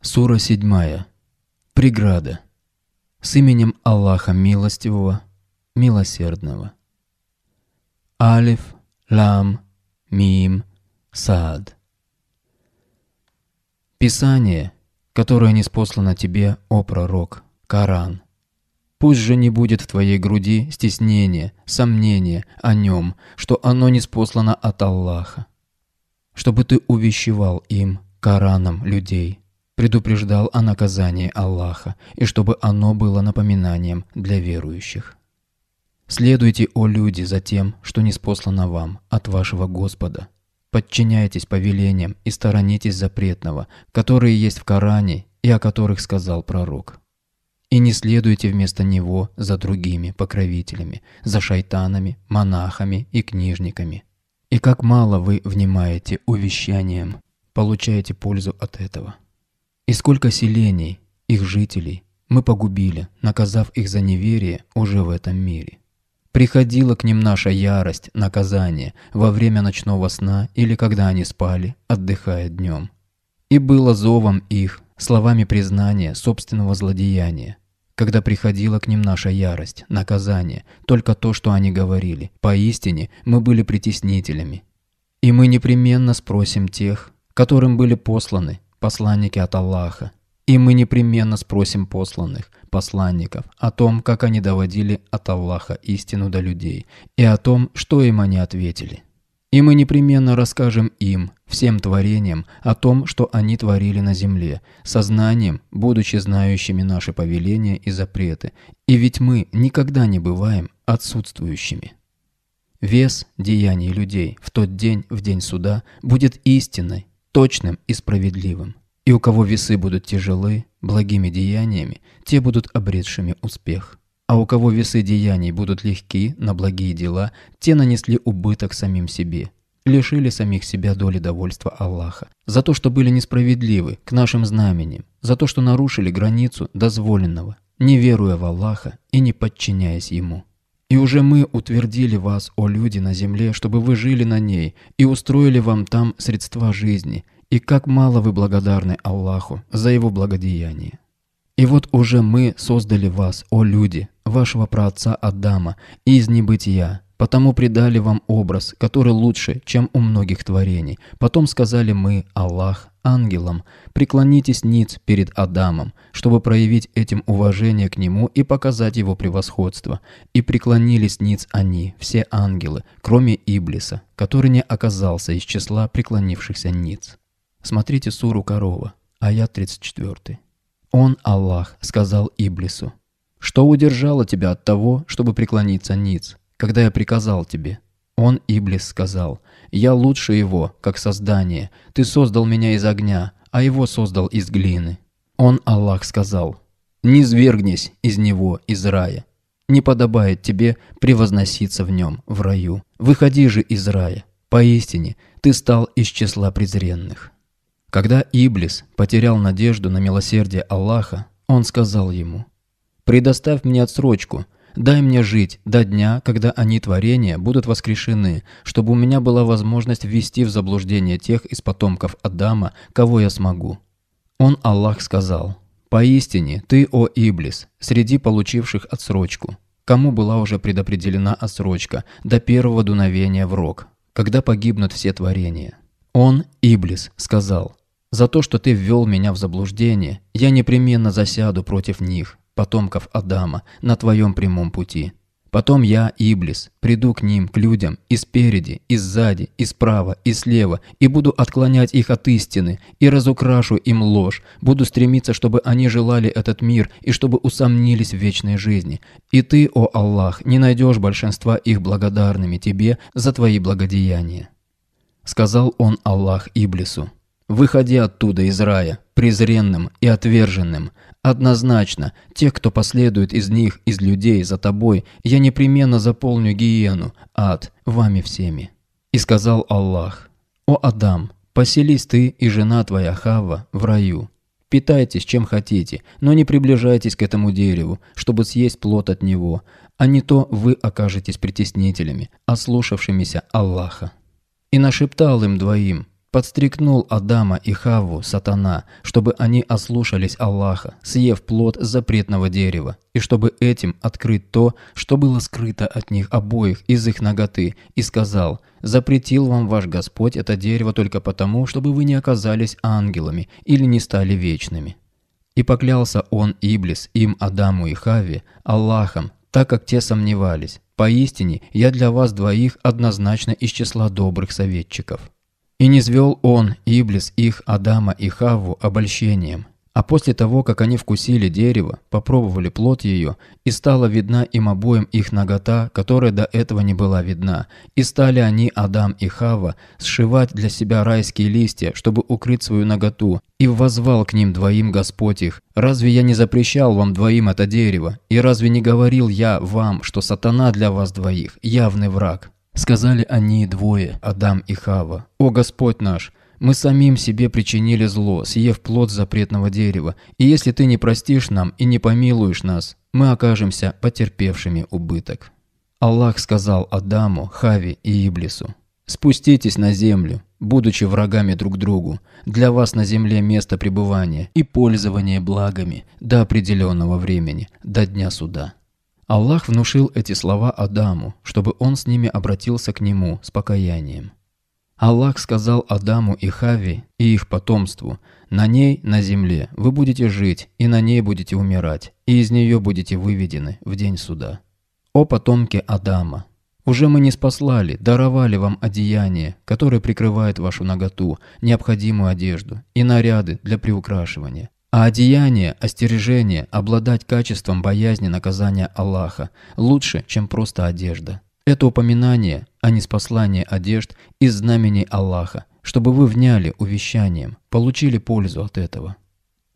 Сура 7. Преграда. С именем Аллаха Милостивого, Милосердного. Алиф, Лам, Мим, Саад. Писание, которое не спослано тебе, о пророк, Коран. Пусть же не будет в твоей груди стеснения, сомнения о нем, что оно не спослано от Аллаха. Чтобы ты увещевал им, Кораном людей – предупреждал о наказании Аллаха и чтобы оно было напоминанием для верующих. Следуйте, о люди, за тем, что не спослано вам от вашего Господа. Подчиняйтесь повелениям и сторонитесь запретного, которые есть в Коране и о которых сказал пророк. И не следуйте вместо него за другими покровителями, за шайтанами, монахами и книжниками. И как мало вы внимаете увещаниям, получаете пользу от этого. И сколько селений, их жителей, мы погубили, наказав их за неверие уже в этом мире. Приходила к ним наша ярость, наказание, во время ночного сна или когда они спали, отдыхая днем. И было зовом их, словами признания собственного злодеяния, когда приходила к ним наша ярость, наказание, только то, что они говорили. Поистине мы были притеснителями. И мы непременно спросим тех, которым были посланы, посланники от Аллаха. И мы непременно спросим посланных, посланников, о том, как они доводили от Аллаха истину до людей, и о том, что им они ответили. И мы непременно расскажем им, всем творениям, о том, что они творили на земле, сознанием, будучи знающими наши повеления и запреты. И ведь мы никогда не бываем отсутствующими. Вес деяний людей в тот день, в день суда, будет истинной, точным и справедливым. И у кого весы будут тяжелы, благими деяниями, те будут обретшими успех. А у кого весы деяний будут легки на благие дела, те нанесли убыток самим себе, лишили самих себя доли довольства Аллаха, за то, что были несправедливы к нашим знамениям, за то, что нарушили границу дозволенного, не веруя в Аллаха и не подчиняясь Ему. И уже мы утвердили вас, о люди, на земле, чтобы вы жили на ней, и устроили вам там средства жизни. И как мало вы благодарны Аллаху за его благодеяние. И вот уже мы создали вас, о люди, вашего праотца Адама, из небытия, Потому придали вам образ, который лучше, чем у многих творений. Потом сказали мы, Аллах, ангелам, преклонитесь ниц перед Адамом, чтобы проявить этим уважение к нему и показать его превосходство. И преклонились ниц они, все ангелы, кроме Иблиса, который не оказался из числа преклонившихся ниц. Смотрите суру корова, аят 34. Он, Аллах, сказал Иблису, «Что удержало тебя от того, чтобы преклониться ниц?» когда я приказал тебе». Он, Иблис, сказал, «Я лучше его, как создание. Ты создал меня из огня, а его создал из глины». Он, Аллах, сказал, «Не звергнись из него, из рая. Не подобает тебе превозноситься в нем, в раю. Выходи же из рая. Поистине, ты стал из числа презренных». Когда Иблис потерял надежду на милосердие Аллаха, он сказал ему, «Предоставь мне отсрочку, — Дай мне жить до дня, когда они, творения, будут воскрешены, чтобы у меня была возможность ввести в заблуждение тех из потомков Адама, кого я смогу». Он, Аллах, сказал, «Поистине, ты, о Иблис, среди получивших отсрочку, кому была уже предопределена отсрочка до первого дуновения в рог, когда погибнут все творения». Он, Иблис, сказал, «За то, что ты ввел меня в заблуждение, я непременно засяду против них, потомков Адама, на твоем прямом пути. Потом я, Иблис, приду к ним, к людям, и спереди, и сзади, и справа, и слева, и буду отклонять их от истины, и разукрашу им ложь, буду стремиться, чтобы они желали этот мир, и чтобы усомнились в вечной жизни. И ты, о Аллах, не найдешь большинства их благодарными тебе за твои благодеяния». Сказал он Аллах Иблису, «Выходи оттуда из рая, презренным и отверженным, Однозначно, тех, кто последует из них, из людей, за тобой, я непременно заполню гиену, ад, вами всеми. И сказал Аллах, «О Адам, поселись ты и жена твоя Хава в раю. Питайтесь чем хотите, но не приближайтесь к этому дереву, чтобы съесть плод от него, а не то вы окажетесь притеснителями, ослушавшимися Аллаха». И нашептал им двоим, Подстрекнул Адама и Хавву сатана, чтобы они ослушались Аллаха, съев плод запретного дерева, и чтобы этим открыть то, что было скрыто от них обоих из их ноготы, и сказал «Запретил вам ваш Господь это дерево только потому, чтобы вы не оказались ангелами или не стали вечными». И поклялся он, Иблис, им, Адаму и Хаве, Аллахом, так как те сомневались. «Поистине, я для вас двоих однозначно из числа добрых советчиков». И не звел он, Иблис, их, Адама и Хавву обольщением. А после того, как они вкусили дерево, попробовали плод ее, и стала видна им обоим их нагота, которая до этого не была видна, и стали они, Адам и Хава, сшивать для себя райские листья, чтобы укрыть свою наготу, и возвал к ним двоим Господь их. «Разве я не запрещал вам двоим это дерево? И разве не говорил я вам, что сатана для вас двоих – явный враг?» Сказали они двое, Адам и Хава. «О Господь наш, мы самим себе причинили зло, съев плод запретного дерева, и если ты не простишь нам и не помилуешь нас, мы окажемся потерпевшими убыток». Аллах сказал Адаму, Хаве и Иблису, «Спуститесь на землю, будучи врагами друг другу, для вас на земле место пребывания и пользование благами до определенного времени, до дня суда». Аллах внушил эти слова Адаму, чтобы он с ними обратился к нему с покаянием. Аллах сказал Адаму и Хави и их потомству, «На ней, на земле, вы будете жить, и на ней будете умирать, и из нее будете выведены в день суда». О потомке Адама! Уже мы не спаслали, даровали вам одеяние, которое прикрывает вашу ноготу, необходимую одежду и наряды для приукрашивания. А одеяние, остережение, обладать качеством боязни наказания Аллаха лучше, чем просто одежда. Это упоминание, а не спаслание одежд из знамений Аллаха, чтобы вы вняли увещанием, получили пользу от этого.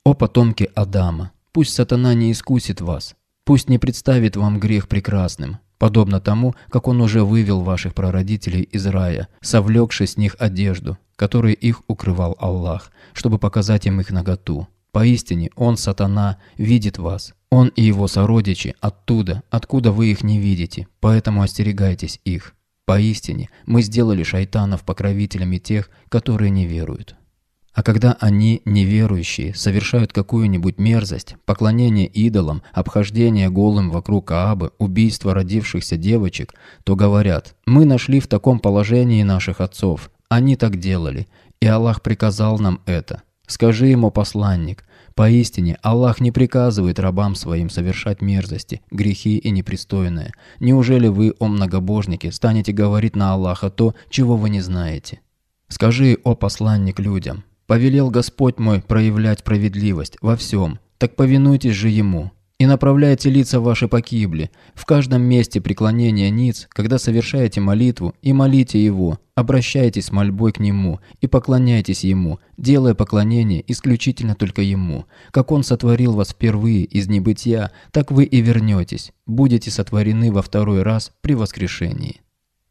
О потомки Адама, пусть сатана не искусит вас, пусть не представит вам грех прекрасным, подобно тому, как он уже вывел ваших прародителей из рая, совлекши с них одежду, которой их укрывал Аллах, чтобы показать им их наготу, Поистине, он, сатана, видит вас. Он и его сородичи оттуда, откуда вы их не видите, поэтому остерегайтесь их. Поистине, мы сделали шайтанов покровителями тех, которые не веруют. А когда они, неверующие, совершают какую-нибудь мерзость, поклонение идолам, обхождение голым вокруг Аабы, убийство родившихся девочек, то говорят «Мы нашли в таком положении наших отцов, они так делали, и Аллах приказал нам это». Скажи ему, посланник, поистине Аллах не приказывает рабам своим совершать мерзости, грехи и непристойное. Неужели вы, о многобожники, станете говорить на Аллаха то, чего вы не знаете? Скажи, о посланник людям, повелел Господь мой проявлять справедливость во всем, так повинуйтесь же Ему и направляйте лица ваши погибли, в каждом месте преклонения ниц, когда совершаете молитву, и молите Его, обращайтесь мольбой к Нему и поклоняйтесь Ему, делая поклонение исключительно только Ему. Как Он сотворил вас впервые из небытия, так вы и вернетесь, будете сотворены во второй раз при воскрешении.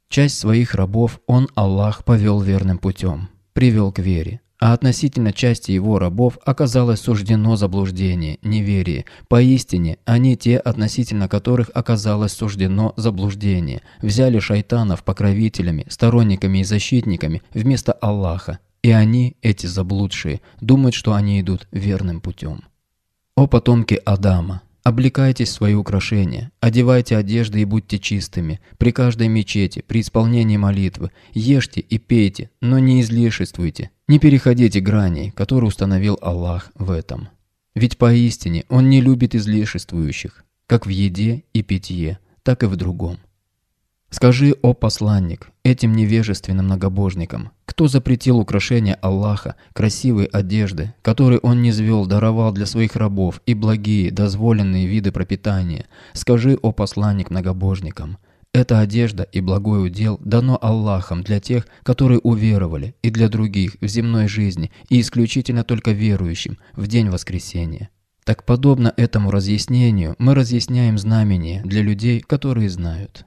Часть своих рабов Он, Аллах, повел верным путем, привел к вере а относительно части его рабов оказалось суждено заблуждение, неверие. Поистине, они те, относительно которых оказалось суждено заблуждение, взяли шайтанов покровителями, сторонниками и защитниками вместо Аллаха. И они, эти заблудшие, думают, что они идут верным путем. О потомке Адама! Облекайтесь в свои украшения, одевайте одежды и будьте чистыми, при каждой мечети, при исполнении молитвы, ешьте и пейте, но не излишествуйте, не переходите граней, которые установил Аллах в этом. Ведь поистине Он не любит излишествующих, как в еде и питье, так и в другом. Скажи, о посланник, этим невежественным многобожникам, кто запретил украшения Аллаха, красивые одежды, которые он не даровал для своих рабов, и благие, дозволенные виды пропитания? Скажи, о посланник многобожникам, эта одежда и благой удел дано Аллахом для тех, которые уверовали, и для других в земной жизни, и исключительно только верующим в день воскресения. Так подобно этому разъяснению мы разъясняем знамение для людей, которые знают.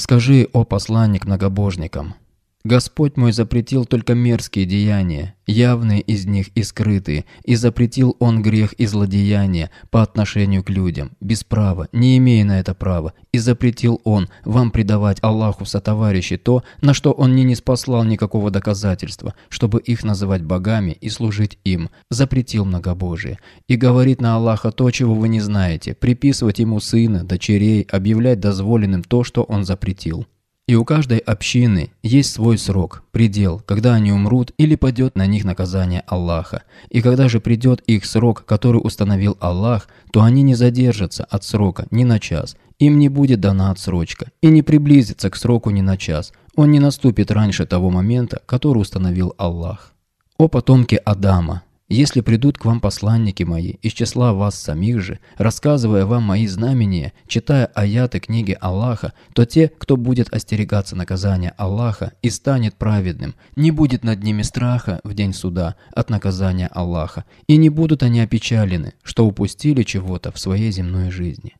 Скажи, о посланник многобожникам, Господь мой запретил только мерзкие деяния, явные из них и скрытые, и запретил он грех и злодеяние по отношению к людям, без права, не имея на это права, и запретил он вам предавать Аллаху сотоварищи то, на что он не ниспослал никакого доказательства, чтобы их называть богами и служить им, запретил многобожие, и говорит на Аллаха то, чего вы не знаете, приписывать ему сына, дочерей, объявлять дозволенным то, что он запретил. И у каждой общины есть свой срок, предел, когда они умрут или падет на них наказание Аллаха. И когда же придет их срок, который установил Аллах, то они не задержатся от срока ни на час, им не будет дана отсрочка, и не приблизится к сроку ни на час, он не наступит раньше того момента, который установил Аллах. О потомке Адама, если придут к вам посланники мои, из числа вас самих же, рассказывая вам мои знамения, читая аяты книги Аллаха, то те, кто будет остерегаться наказания Аллаха и станет праведным, не будет над ними страха в день суда от наказания Аллаха, и не будут они опечалены, что упустили чего-то в своей земной жизни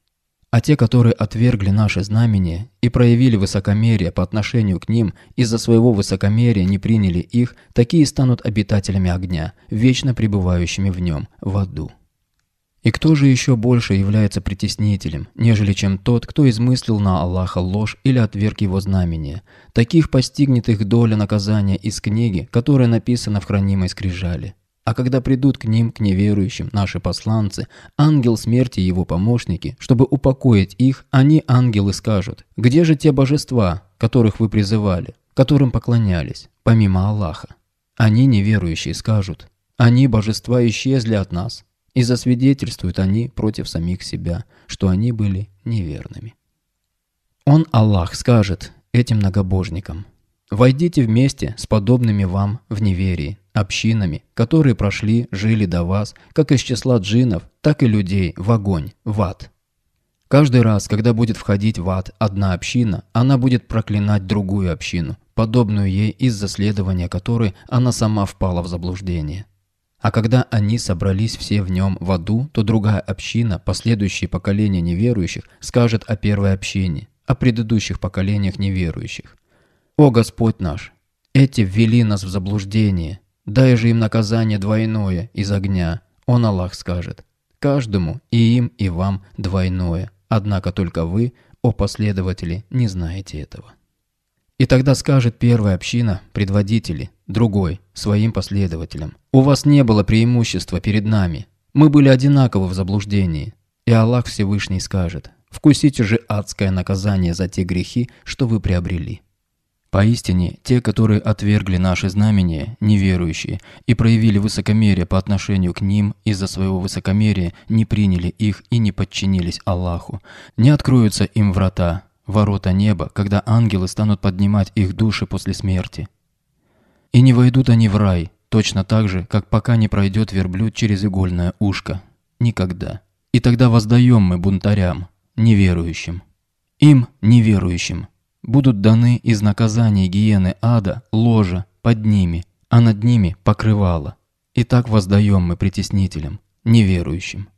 а те, которые отвергли наше знамение и проявили высокомерие по отношению к ним, из-за своего высокомерия не приняли их, такие станут обитателями огня, вечно пребывающими в нем, в аду. И кто же еще больше является притеснителем, нежели чем тот, кто измыслил на Аллаха ложь или отверг его знамение? Таких постигнет их доля наказания из книги, которая написана в хранимой скрижали. А когда придут к ним, к неверующим, наши посланцы, ангел смерти и его помощники, чтобы упокоить их, они, ангелы, скажут, где же те божества, которых вы призывали, которым поклонялись, помимо Аллаха? Они, неверующие, скажут, они, божества, исчезли от нас, и засвидетельствуют они против самих себя, что они были неверными. Он, Аллах, скажет этим многобожникам, Войдите вместе с подобными вам в неверии, общинами, которые прошли, жили до вас, как из числа джинов, так и людей в огонь, в ад. Каждый раз, когда будет входить в ад одна община, она будет проклинать другую общину, подобную ей из-за следования которой она сама впала в заблуждение. А когда они собрались все в нем в аду, то другая община, последующие поколения неверующих, скажет о первой общине, о предыдущих поколениях неверующих. «О Господь наш! Эти ввели нас в заблуждение. Дай же им наказание двойное из огня». Он Аллах скажет. «Каждому и им, и вам двойное. Однако только вы, о последователи, не знаете этого». И тогда скажет первая община, предводители, другой, своим последователям. «У вас не было преимущества перед нами. Мы были одинаковы в заблуждении». И Аллах Всевышний скажет, «Вкусите же адское наказание за те грехи, что вы приобрели». Поистине, те, которые отвергли наши знамения, неверующие, и проявили высокомерие по отношению к ним, из-за своего высокомерия не приняли их и не подчинились Аллаху. Не откроются им врата, ворота неба, когда ангелы станут поднимать их души после смерти. И не войдут они в рай, точно так же, как пока не пройдет верблюд через игольное ушко. Никогда. И тогда воздаем мы бунтарям, неверующим. Им, неверующим будут даны из наказания гиены ада ложа под ними, а над ними покрывало. И так воздаем мы притеснителям, неверующим.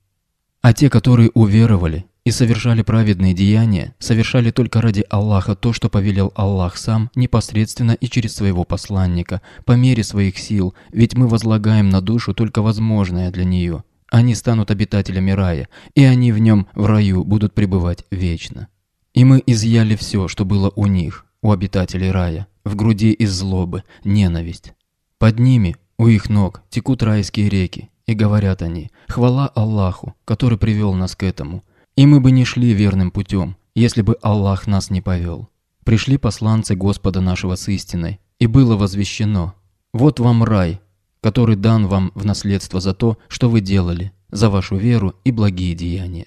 А те, которые уверовали и совершали праведные деяния, совершали только ради Аллаха то, что повелел Аллах сам непосредственно и через своего посланника, по мере своих сил, ведь мы возлагаем на душу только возможное для нее. Они станут обитателями рая, и они в нем, в раю, будут пребывать вечно. И мы изъяли все, что было у них, у обитателей рая, в груди из злобы, ненависть. Под ними, у их ног, текут райские реки, и говорят они, хвала Аллаху, который привел нас к этому. И мы бы не шли верным путем, если бы Аллах нас не повел. Пришли посланцы Господа нашего с истиной, и было возвещено, вот вам рай, который дан вам в наследство за то, что вы делали, за вашу веру и благие деяния.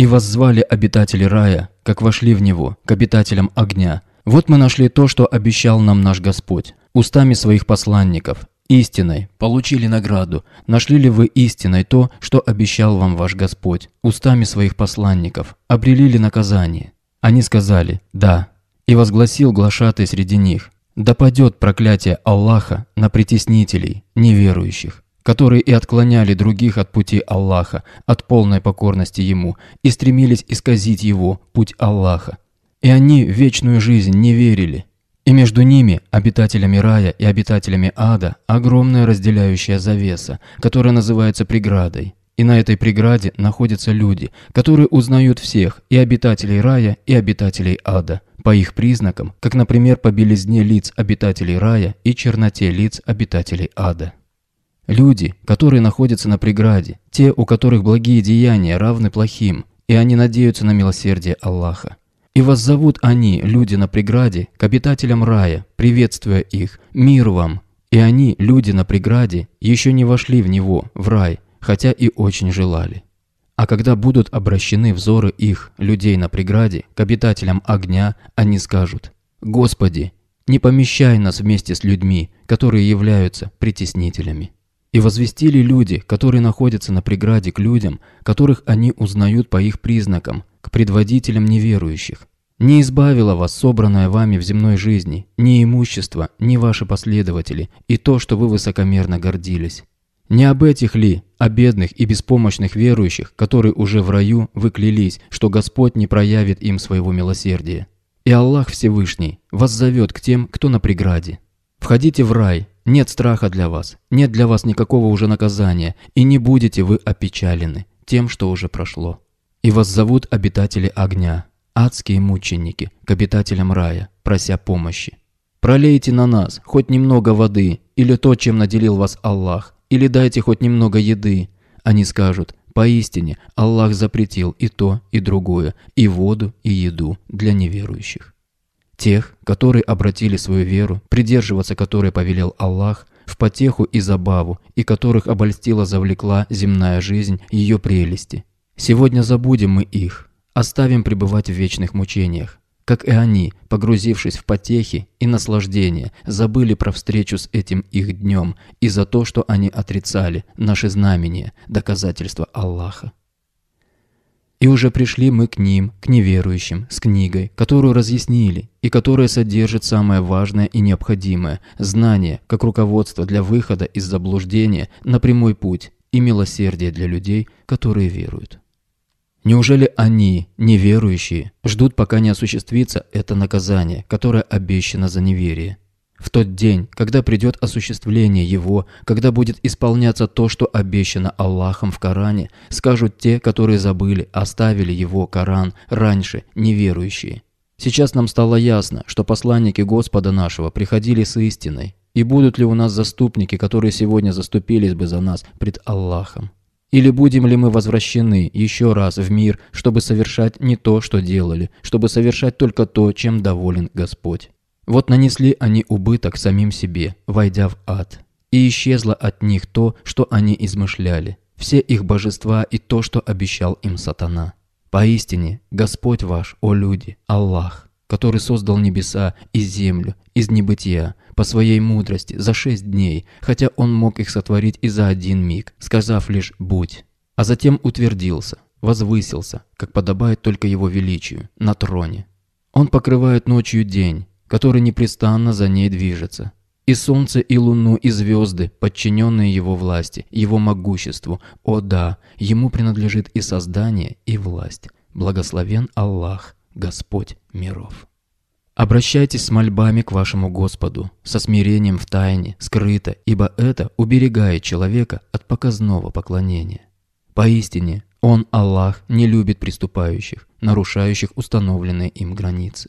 И воззвали обитатели рая, как вошли в него, к обитателям огня. Вот мы нашли то, что обещал нам наш Господь, устами своих посланников, истиной, получили награду. Нашли ли вы истиной то, что обещал вам ваш Господь, устами своих посланников, обрели ли наказание? Они сказали «Да». И возгласил глашатый среди них – да падет проклятие Аллаха на притеснителей, неверующих которые и отклоняли других от пути Аллаха, от полной покорности Ему, и стремились исказить его, путь Аллаха. И они в вечную жизнь не верили. И между ними, обитателями рая и обитателями ада, огромная разделяющая завеса, которая называется преградой. И на этой преграде находятся люди, которые узнают всех, и обитателей рая, и обитателей ада, по их признакам, как, например, по белизне лиц обитателей рая и черноте лиц обитателей ада. Люди, которые находятся на преграде, те, у которых благие деяния равны плохим, и они надеются на милосердие Аллаха. И воззовут они, люди на преграде, к обитателям рая, приветствуя их «Мир вам!» И они, люди на преграде, еще не вошли в него, в рай, хотя и очень желали. А когда будут обращены взоры их, людей на преграде, к обитателям огня, они скажут «Господи, не помещай нас вместе с людьми, которые являются притеснителями». И возвестили люди, которые находятся на преграде к людям, которых они узнают по их признакам, к предводителям неверующих. Не избавило вас собранное вами в земной жизни, ни имущество, ни ваши последователи, и то, что вы высокомерно гордились. Не об этих ли, о бедных и беспомощных верующих, которые уже в раю выклялись, что Господь не проявит им своего милосердия? И Аллах Всевышний вас зовет к тем, кто на преграде. Входите в рай, нет страха для вас, нет для вас никакого уже наказания, и не будете вы опечалены тем, что уже прошло. И вас зовут обитатели огня, адские мученики, к обитателям рая, прося помощи. Пролейте на нас хоть немного воды, или то, чем наделил вас Аллах, или дайте хоть немного еды. Они скажут, поистине Аллах запретил и то, и другое, и воду, и еду для неверующих тех, которые обратили свою веру, придерживаться которой повелел Аллах, в потеху и забаву, и которых обольстила завлекла земная жизнь ее прелести. Сегодня забудем мы их, оставим пребывать в вечных мучениях, как и они, погрузившись в потехи и наслаждения, забыли про встречу с этим их днем и за то, что они отрицали наши знамения, доказательства Аллаха. И уже пришли мы к ним, к неверующим, с книгой, которую разъяснили, и которая содержит самое важное и необходимое – знание, как руководство для выхода из заблуждения на прямой путь и милосердие для людей, которые веруют. Неужели они, неверующие, ждут, пока не осуществится это наказание, которое обещано за неверие? В тот день, когда придет осуществление его, когда будет исполняться то, что обещано Аллахом в Коране, скажут те, которые забыли, оставили его Коран раньше, неверующие. Сейчас нам стало ясно, что посланники Господа нашего приходили с истиной. И будут ли у нас заступники, которые сегодня заступились бы за нас пред Аллахом? Или будем ли мы возвращены еще раз в мир, чтобы совершать не то, что делали, чтобы совершать только то, чем доволен Господь? Вот нанесли они убыток самим себе, войдя в ад. И исчезло от них то, что они измышляли, все их божества и то, что обещал им сатана. Поистине, Господь ваш, о люди, Аллах, который создал небеса и землю из небытия по своей мудрости за шесть дней, хотя он мог их сотворить и за один миг, сказав лишь «будь», а затем утвердился, возвысился, как подобает только его величию, на троне. Он покрывает ночью день, который непрестанно за ней движется. И солнце, и луну, и звезды, подчиненные его власти, его могуществу. О да, ему принадлежит и создание, и власть. Благословен Аллах, Господь миров. Обращайтесь с мольбами к вашему Господу, со смирением в тайне, скрыто, ибо это уберегает человека от показного поклонения. Поистине, Он, Аллах, не любит приступающих, нарушающих установленные им границы.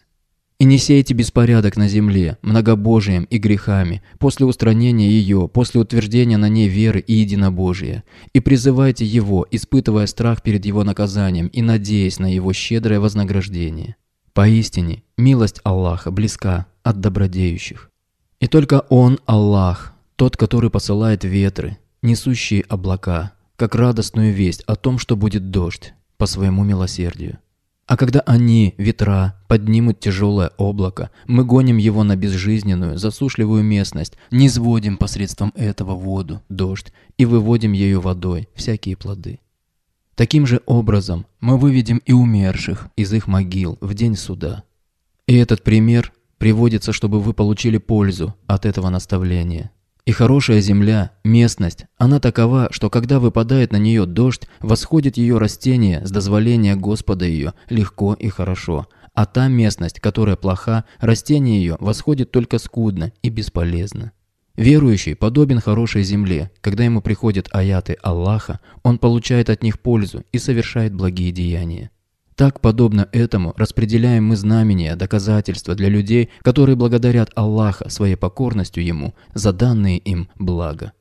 И не сейте беспорядок на земле, многобожием и грехами, после устранения ее, после утверждения на ней веры и единобожия. И призывайте его, испытывая страх перед его наказанием и надеясь на его щедрое вознаграждение. Поистине, милость Аллаха близка от добродеющих. И только Он, Аллах, тот, который посылает ветры, несущие облака, как радостную весть о том, что будет дождь, по своему милосердию. А когда они, ветра, поднимут тяжелое облако, мы гоним его на безжизненную, засушливую местность, не посредством этого воду, дождь, и выводим ею водой всякие плоды. Таким же образом мы выведем и умерших из их могил в день суда. И этот пример приводится, чтобы вы получили пользу от этого наставления. И хорошая земля, местность, она такова, что когда выпадает на нее дождь, восходит ее растение с дозволения Господа ее легко и хорошо. А та местность, которая плоха, растение ее восходит только скудно и бесполезно. Верующий подобен хорошей земле. Когда ему приходят аяты Аллаха, он получает от них пользу и совершает благие деяния. Так, подобно этому, распределяем мы знамения, доказательства для людей, которые благодарят Аллаха своей покорностью Ему за данные им блага.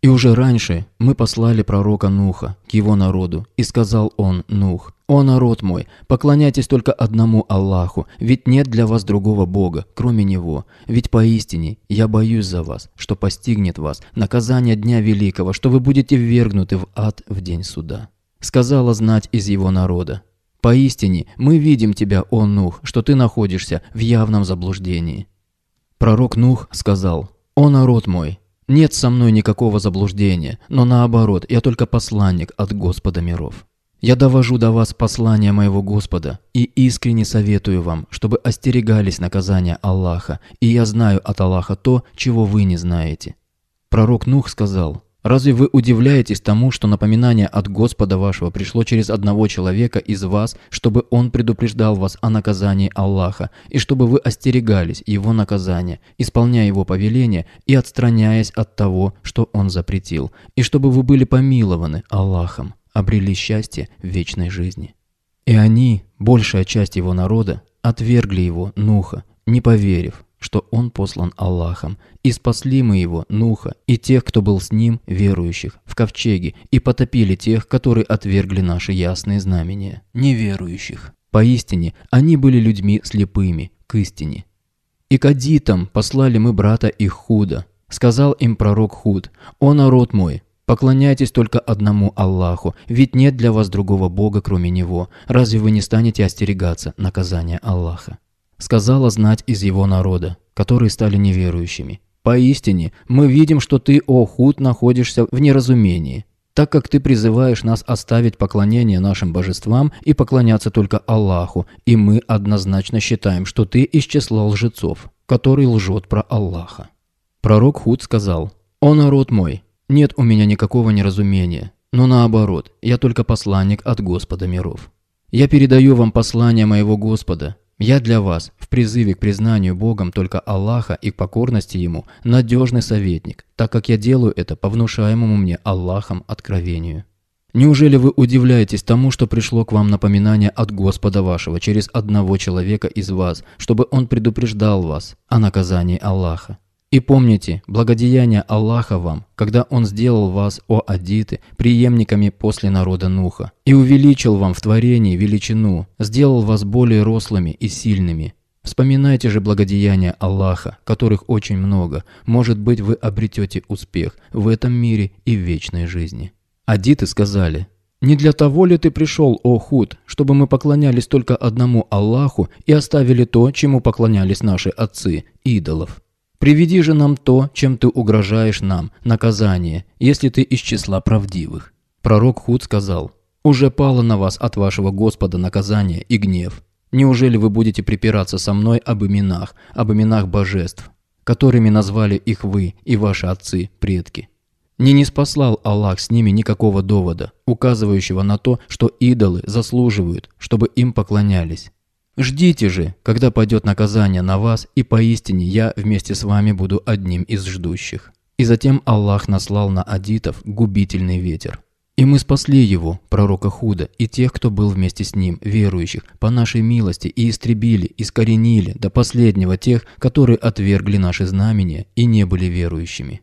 И уже раньше мы послали пророка Нуха к его народу, и сказал он Нух, «О народ мой, поклоняйтесь только одному Аллаху, ведь нет для вас другого Бога, кроме Него. Ведь поистине я боюсь за вас, что постигнет вас наказание Дня Великого, что вы будете ввергнуты в ад в день суда». Сказала знать из его народа, Поистине, мы видим тебя, о Нух, что ты находишься в явном заблуждении». Пророк Нух сказал, «О народ мой, нет со мной никакого заблуждения, но наоборот, я только посланник от Господа миров. Я довожу до вас послание моего Господа и искренне советую вам, чтобы остерегались наказания Аллаха, и я знаю от Аллаха то, чего вы не знаете». Пророк Нух сказал, Разве вы удивляетесь тому, что напоминание от Господа вашего пришло через одного человека из вас, чтобы он предупреждал вас о наказании Аллаха, и чтобы вы остерегались его наказания, исполняя его повеление и отстраняясь от того, что он запретил, и чтобы вы были помилованы Аллахом, обрели счастье в вечной жизни? И они, большая часть его народа, отвергли его, Нуха, не поверив, что он послан Аллахом, и спасли мы его, Нуха, и тех, кто был с ним, верующих, в ковчеге, и потопили тех, которые отвергли наши ясные знамения, неверующих. Поистине, они были людьми слепыми к истине. И к адитам послали мы брата их Худа. Сказал им пророк Худ, «О народ мой, Поклоняйтесь только одному Аллаху, ведь нет для вас другого Бога, кроме Него. Разве вы не станете остерегаться наказания Аллаха? сказала знать из его народа, которые стали неверующими. «Поистине, мы видим, что ты, о Худ, находишься в неразумении, так как ты призываешь нас оставить поклонение нашим божествам и поклоняться только Аллаху, и мы однозначно считаем, что ты из числа лжецов, который лжет про Аллаха». Пророк Худ сказал, «О народ мой, нет у меня никакого неразумения, но наоборот, я только посланник от Господа миров. Я передаю вам послание моего Господа, я для вас, в призыве к признанию Богом только Аллаха и к покорности Ему, надежный советник, так как я делаю это по внушаемому мне Аллахом откровению. Неужели вы удивляетесь тому, что пришло к вам напоминание от Господа вашего через одного человека из вас, чтобы он предупреждал вас о наказании Аллаха? И помните благодеяние Аллаха вам, когда Он сделал вас, о адиты, преемниками после народа Нуха, и увеличил вам в творении величину, сделал вас более рослыми и сильными. Вспоминайте же благодеяния Аллаха, которых очень много. Может быть, вы обретете успех в этом мире и в вечной жизни. Адиты сказали, «Не для того ли ты пришел, о Худ, чтобы мы поклонялись только одному Аллаху и оставили то, чему поклонялись наши отцы, идолов?» Приведи же нам то, чем ты угрожаешь нам, наказание, если ты из числа правдивых». Пророк Худ сказал, «Уже пало на вас от вашего Господа наказание и гнев. Неужели вы будете припираться со мной об именах, об именах божеств, которыми назвали их вы и ваши отцы, предки?» Не ниспослал Аллах с ними никакого довода, указывающего на то, что идолы заслуживают, чтобы им поклонялись. Ждите же, когда пойдет наказание на вас, и поистине я вместе с вами буду одним из ждущих». И затем Аллах наслал на адитов губительный ветер. И мы спасли его, пророка Худа, и тех, кто был вместе с ним, верующих, по нашей милости, и истребили, искоренили до последнего тех, которые отвергли наши знамения и не были верующими.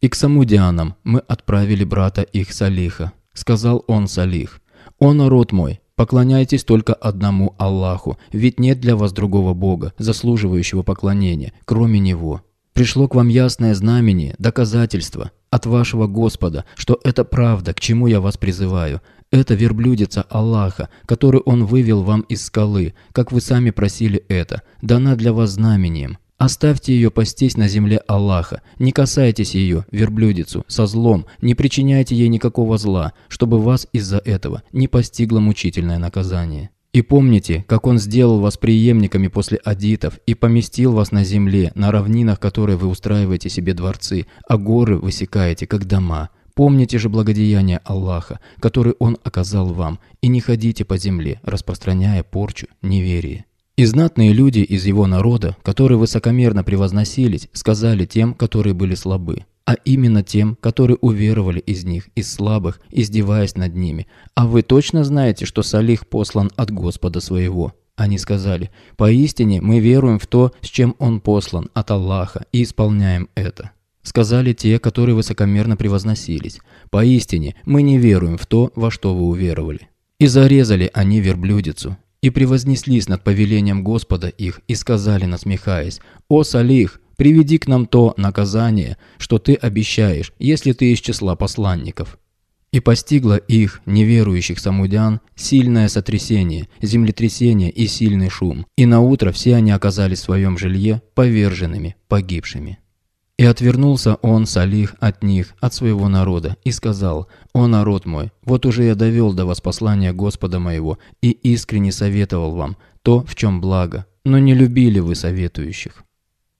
И к Самудианам мы отправили брата их Салиха. Сказал он Салих, «О народ мой, Поклоняйтесь только одному Аллаху, ведь нет для вас другого Бога, заслуживающего поклонения, кроме Него. Пришло к вам ясное знамение, доказательство от вашего Господа, что это правда, к чему я вас призываю. Это верблюдица Аллаха, который Он вывел вам из скалы, как вы сами просили это, дана для вас знамением. Оставьте ее пастись на земле Аллаха, не касайтесь ее, верблюдицу, со злом, не причиняйте ей никакого зла, чтобы вас из-за этого не постигло мучительное наказание. И помните, как он сделал вас преемниками после адитов и поместил вас на земле, на равнинах которые вы устраиваете себе дворцы, а горы высекаете, как дома. Помните же благодеяние Аллаха, которое он оказал вам, и не ходите по земле, распространяя порчу неверия. И знатные люди из его народа, которые высокомерно превозносились, сказали тем, которые были слабы, а именно тем, которые уверовали из них, из слабых, издеваясь над ними. «А вы точно знаете, что Салих послан от Господа своего?» Они сказали, «Поистине мы веруем в то, с чем он послан, от Аллаха, и исполняем это». Сказали те, которые высокомерно превозносились, «Поистине мы не веруем в то, во что вы уверовали». И зарезали они верблюдицу, и превознеслись над повелением Господа их и сказали, насмехаясь, «О, Салих, приведи к нам то наказание, что ты обещаешь, если ты из числа посланников». И постигло их, неверующих самудян, сильное сотрясение, землетрясение и сильный шум, и наутро все они оказались в своем жилье поверженными, погибшими. И отвернулся он, Салих, от них, от своего народа, и сказал, «О народ мой, вот уже я довел до вас послание Господа моего и искренне советовал вам то, в чем благо, но не любили вы советующих».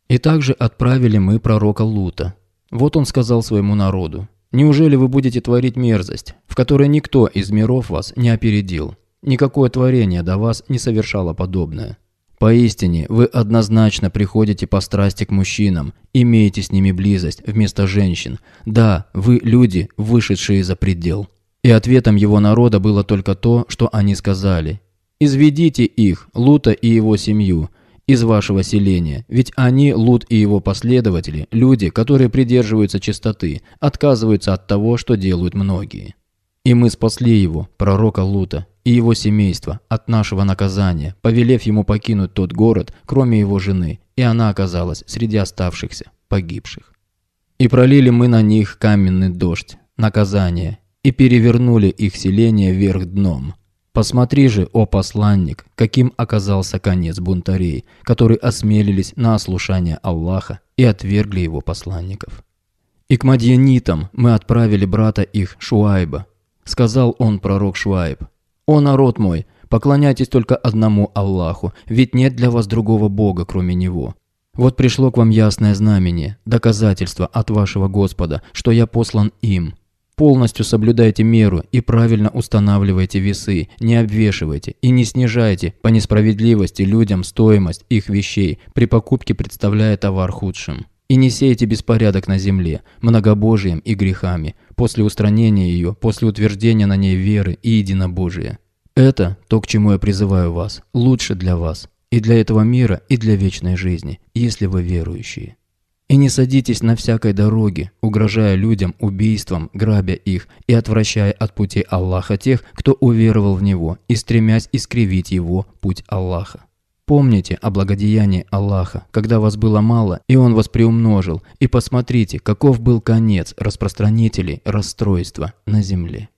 И также отправили мы пророка Лута. Вот он сказал своему народу, «Неужели вы будете творить мерзость, в которой никто из миров вас не опередил? Никакое творение до вас не совершало подобное». Поистине, вы однозначно приходите по страсти к мужчинам, имеете с ними близость вместо женщин. Да, вы люди, вышедшие за предел. И ответом его народа было только то, что они сказали. «Изведите их, Лута и его семью, из вашего селения, ведь они, Лут и его последователи, люди, которые придерживаются чистоты, отказываются от того, что делают многие». И мы спасли его, пророка Лута, и его семейство от нашего наказания, повелев ему покинуть тот город, кроме его жены, и она оказалась среди оставшихся погибших. И пролили мы на них каменный дождь, наказание, и перевернули их селение вверх дном. Посмотри же, о посланник, каким оказался конец бунтарей, которые осмелились на ослушание Аллаха и отвергли его посланников. И к мадьянитам мы отправили брата их Шуайба. Сказал он пророк Шуайб, «О народ мой, поклоняйтесь только одному Аллаху, ведь нет для вас другого Бога, кроме Него». Вот пришло к вам ясное знамение, доказательство от вашего Господа, что я послан им. Полностью соблюдайте меру и правильно устанавливайте весы, не обвешивайте и не снижайте по несправедливости людям стоимость их вещей при покупке представляя товар худшим. И не сеете беспорядок на земле, многобожием и грехами, после устранения ее, после утверждения на ней веры и единобожия. Это то, к чему я призываю вас, лучше для вас, и для этого мира, и для вечной жизни, если вы верующие. И не садитесь на всякой дороге, угрожая людям убийством, грабя их и отвращая от пути Аллаха тех, кто уверовал в Него, и стремясь искривить Его путь Аллаха. Вспомните о благодеянии Аллаха, когда вас было мало, и Он вас приумножил, и посмотрите, каков был конец распространителей расстройства на земле.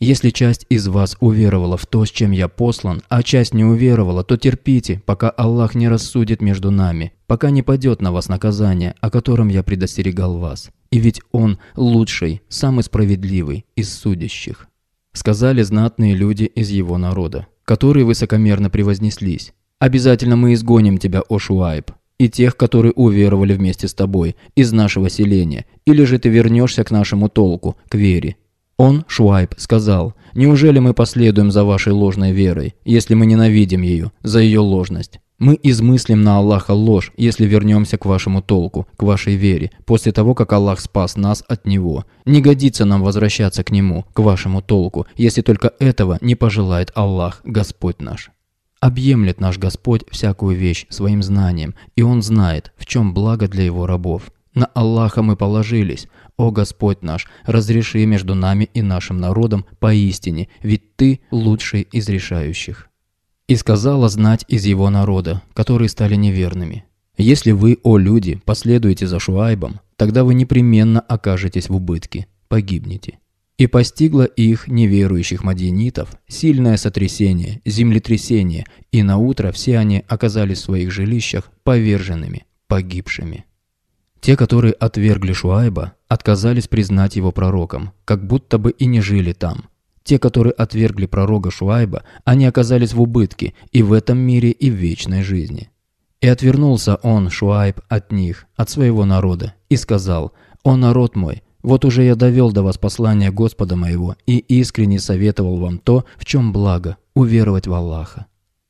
Если часть из вас уверовала в то, с чем я послан, а часть не уверовала, то терпите, пока Аллах не рассудит между нами, пока не падет на вас наказание, о котором я предостерегал вас. И ведь Он лучший, самый справедливый из судящих. Сказали знатные люди из его народа, которые высокомерно превознеслись. Обязательно мы изгоним тебя, Ошуайб, и тех, которые уверовали вместе с тобой, из нашего селения, или же ты вернешься к нашему толку, к вере». Он, Шуайб, сказал, «Неужели мы последуем за вашей ложной верой, если мы ненавидим ее, за ее ложность? Мы измыслим на Аллаха ложь, если вернемся к вашему толку, к вашей вере, после того, как Аллах спас нас от него. Не годится нам возвращаться к нему, к вашему толку, если только этого не пожелает Аллах, Господь наш». Объемлет наш Господь всякую вещь своим знанием, и Он знает, в чем благо для Его рабов. На Аллаха мы положились. О Господь наш, разреши между нами и нашим народом поистине, ведь Ты лучший из решающих». И сказала знать из его народа, которые стали неверными. «Если вы, о люди, последуете за Шуайбом, тогда вы непременно окажетесь в убытке, погибнете». И постигло их, неверующих мадьянитов, сильное сотрясение, землетрясение, и на утро все они оказались в своих жилищах поверженными, погибшими. Те, которые отвергли Шуайба, отказались признать его пророком, как будто бы и не жили там. Те, которые отвергли пророка Шуайба, они оказались в убытке и в этом мире, и в вечной жизни. И отвернулся он, Шуайб, от них, от своего народа, и сказал, «О народ мой, вот уже я довел до вас послание Господа моего и искренне советовал вам то, в чем благо – уверовать в Аллаха.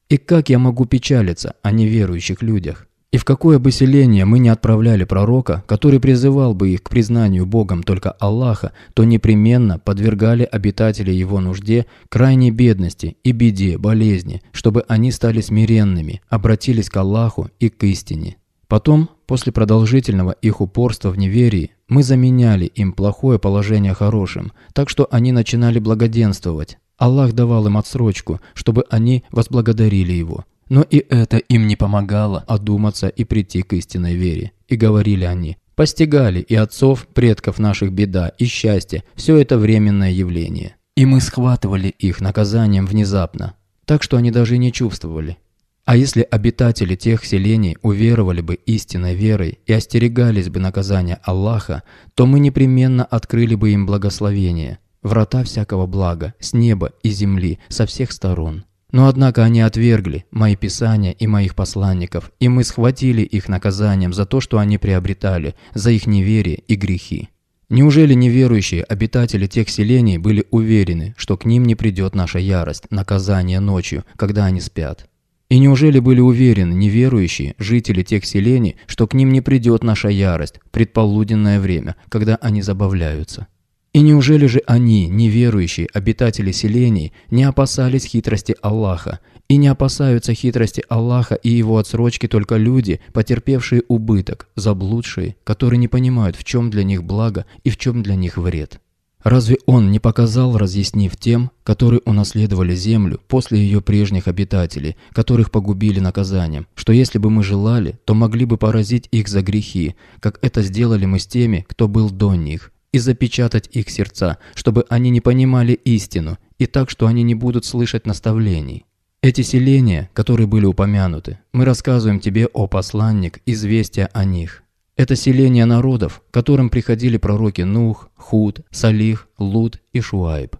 И как я могу печалиться о неверующих людях? И в какое бы селение мы не отправляли пророка, который призывал бы их к признанию Богом только Аллаха, то непременно подвергали обитатели его нужде, крайней бедности и беде, болезни, чтобы они стали смиренными, обратились к Аллаху и к истине. Потом После продолжительного их упорства в неверии мы заменяли им плохое положение хорошим, так что они начинали благоденствовать. Аллах давал им отсрочку, чтобы они возблагодарили его. Но и это им не помогало одуматься и прийти к истинной вере. И говорили они, постигали и отцов, предков наших беда и счастье, все это временное явление. И мы схватывали их наказанием внезапно, так что они даже не чувствовали. А если обитатели тех селений уверовали бы истинной верой и остерегались бы наказания Аллаха, то мы непременно открыли бы им благословение, врата всякого блага, с неба и земли, со всех сторон. Но однако они отвергли мои писания и моих посланников, и мы схватили их наказанием за то, что они приобретали, за их неверие и грехи. Неужели неверующие обитатели тех селений были уверены, что к ним не придет наша ярость, наказание ночью, когда они спят? И неужели были уверены неверующие, жители тех селений, что к ним не придет наша ярость, предполуденное время, когда они забавляются? И неужели же они, неверующие обитатели селений, не опасались хитрости Аллаха? И не опасаются хитрости Аллаха и его отсрочки только люди, потерпевшие убыток, заблудшие, которые не понимают, в чем для них благо и в чем для них вред. Разве он не показал, разъяснив тем, которые унаследовали землю после ее прежних обитателей, которых погубили наказанием, что если бы мы желали, то могли бы поразить их за грехи, как это сделали мы с теми, кто был до них, и запечатать их сердца, чтобы они не понимали истину, и так, что они не будут слышать наставлений. Эти селения, которые были упомянуты, мы рассказываем тебе, о посланник, известия о них. Это селение народов, которым приходили пророки Нух, Худ, Салих, Лут и Шуайб.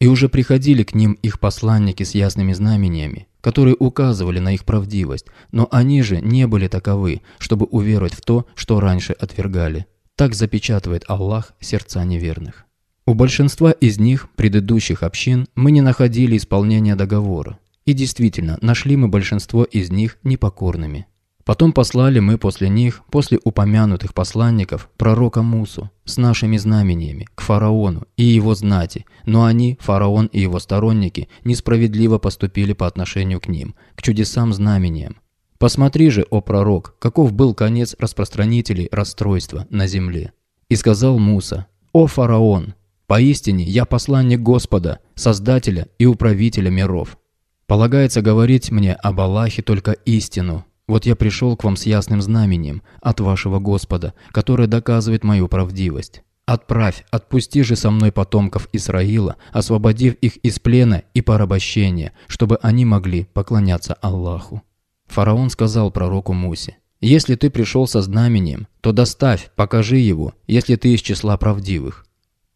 И уже приходили к ним их посланники с ясными знамениями, которые указывали на их правдивость, но они же не были таковы, чтобы уверовать в то, что раньше отвергали. Так запечатывает Аллах сердца неверных. У большинства из них, предыдущих общин, мы не находили исполнения договора. И действительно, нашли мы большинство из них непокорными. Потом послали мы после них, после упомянутых посланников, пророка Мусу с нашими знамениями к фараону и его знати, но они, фараон и его сторонники, несправедливо поступили по отношению к ним, к чудесам-знамениям. Посмотри же, о пророк, каков был конец распространителей расстройства на земле. И сказал Муса, «О фараон, поистине я посланник Господа, Создателя и Управителя миров. Полагается говорить мне об Аллахе только истину, вот я пришел к вам с ясным знамением от вашего Господа, которое доказывает мою правдивость. Отправь, отпусти же со мной потомков Исраила, освободив их из плена и порабощения, чтобы они могли поклоняться Аллаху». Фараон сказал пророку Мусе, «Если ты пришел со знамением, то доставь, покажи его, если ты из числа правдивых».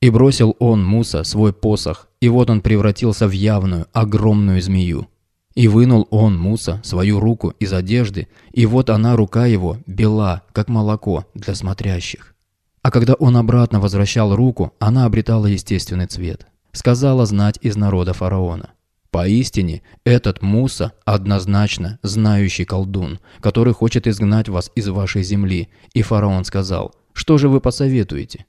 И бросил он Муса свой посох, и вот он превратился в явную, огромную змею. И вынул он, Муса, свою руку из одежды, и вот она, рука его, бела, как молоко для смотрящих. А когда он обратно возвращал руку, она обретала естественный цвет. Сказала знать из народа фараона. Поистине, этот Муса однозначно знающий колдун, который хочет изгнать вас из вашей земли. И фараон сказал, что же вы посоветуете?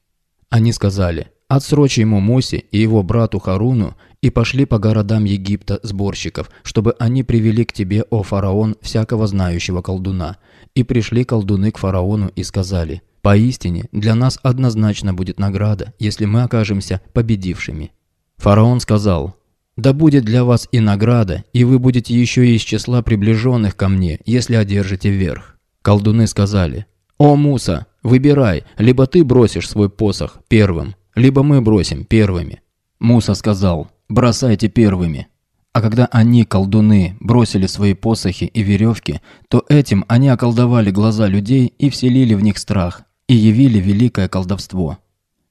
Они сказали, отсрочи ему Мусе и его брату Харуну и пошли по городам Египта сборщиков, чтобы они привели к тебе, о фараон, всякого знающего колдуна. И пришли колдуны к фараону и сказали, «Поистине, для нас однозначно будет награда, если мы окажемся победившими». Фараон сказал, «Да будет для вас и награда, и вы будете еще и из числа приближенных ко мне, если одержите верх». Колдуны сказали, «О, Муса, выбирай, либо ты бросишь свой посох первым, либо мы бросим первыми». Муса сказал, бросайте первыми. А когда они, колдуны, бросили свои посохи и веревки, то этим они околдовали глаза людей и вселили в них страх, и явили великое колдовство.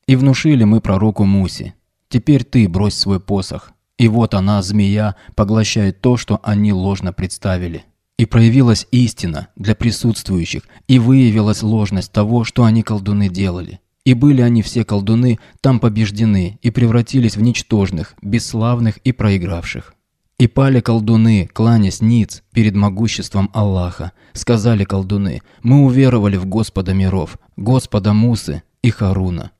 И внушили мы пророку Муси, «Теперь ты брось свой посох». И вот она, змея, поглощает то, что они ложно представили. И проявилась истина для присутствующих, и выявилась ложность того, что они колдуны делали. И были они все колдуны там побеждены и превратились в ничтожных, бесславных и проигравших. И пали колдуны, кланясь ниц перед могуществом Аллаха. Сказали колдуны, мы уверовали в Господа миров, Господа Мусы и Харуна.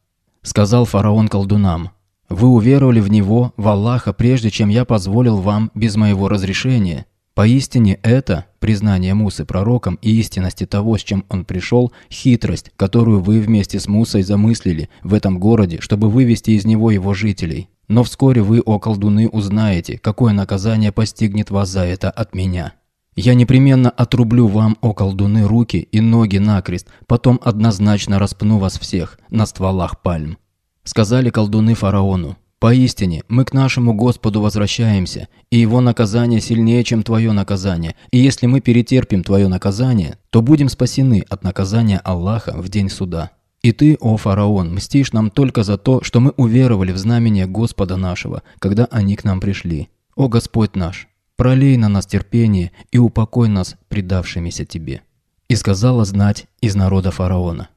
Сказал фараон колдунам, вы уверовали в него, в Аллаха, прежде чем я позволил вам без моего разрешения Поистине это, признание Мусы пророком и истинности того, с чем он пришел, хитрость, которую вы вместе с Мусой замыслили в этом городе, чтобы вывести из него его жителей. Но вскоре вы, о колдуны, узнаете, какое наказание постигнет вас за это от меня. Я непременно отрублю вам, о колдуны, руки и ноги накрест, потом однозначно распну вас всех на стволах пальм». Сказали колдуны фараону. Поистине, мы к нашему Господу возвращаемся, и Его наказание сильнее, чем Твое наказание, и если мы перетерпим Твое наказание, то будем спасены от наказания Аллаха в день суда. И Ты, о фараон, мстишь нам только за то, что мы уверовали в знамение Господа нашего, когда они к нам пришли. О Господь наш, пролей на нас терпение и упокой нас, предавшимися Тебе». И сказала знать из народа фараона.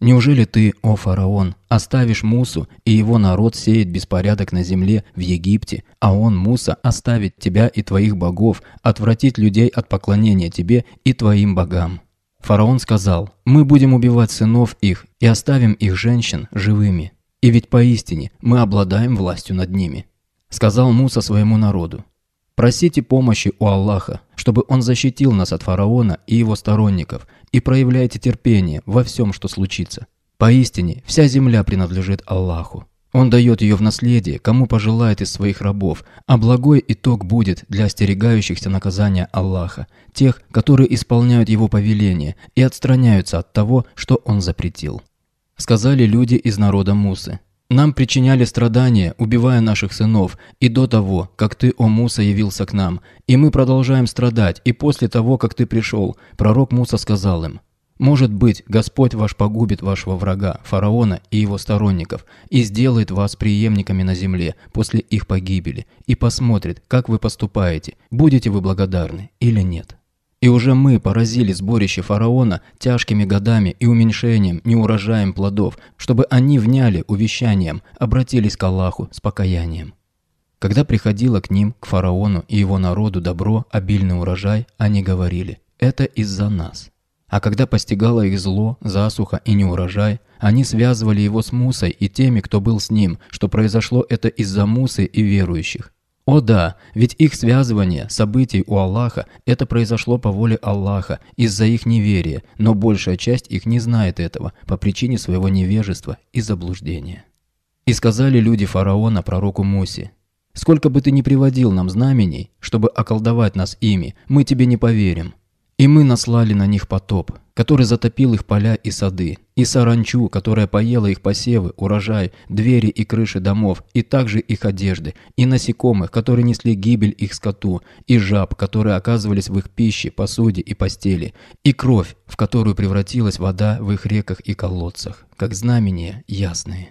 Неужели ты, о фараон, оставишь Мусу и его народ сеет беспорядок на земле в Египте, а он, Муса, оставит тебя и твоих богов, отвратит людей от поклонения тебе и твоим богам? Фараон сказал, мы будем убивать сынов их и оставим их женщин живыми. И ведь поистине мы обладаем властью над ними. Сказал Муса своему народу, Просите помощи у Аллаха, чтобы Он защитил нас от фараона и его сторонников, и проявляйте терпение во всем, что случится. Поистине, вся земля принадлежит Аллаху. Он дает ее в наследие, кому пожелает из своих рабов, а благой итог будет для остерегающихся наказания Аллаха, тех, которые исполняют его повеление и отстраняются от того, что он запретил. Сказали люди из народа Мусы, нам причиняли страдания, убивая наших сынов, и до того, как ты, о Муса, явился к нам. И мы продолжаем страдать, и после того, как ты пришел, пророк Муса сказал им, «Может быть, Господь ваш погубит вашего врага, фараона и его сторонников, и сделает вас преемниками на земле после их погибели, и посмотрит, как вы поступаете, будете вы благодарны или нет». И уже мы поразили сборище фараона тяжкими годами и уменьшением, неурожаем плодов, чтобы они вняли увещанием, обратились к Аллаху с покаянием. Когда приходило к ним, к фараону и его народу добро, обильный урожай, они говорили «это из-за нас». А когда постигало их зло, засуха и неурожай, они связывали его с Мусой и теми, кто был с ним, что произошло это из-за Мусы и верующих. О да, ведь их связывание событий у Аллаха – это произошло по воле Аллаха из-за их неверия, но большая часть их не знает этого по причине своего невежества и заблуждения. И сказали люди фараона пророку Муси, «Сколько бы ты ни приводил нам знамений, чтобы околдовать нас ими, мы тебе не поверим». И мы наслали на них потоп – который затопил их поля и сады, и саранчу, которая поела их посевы, урожай, двери и крыши домов, и также их одежды, и насекомых, которые несли гибель их скоту, и жаб, которые оказывались в их пище, посуде и постели, и кровь, в которую превратилась вода в их реках и колодцах, как знамения ясные.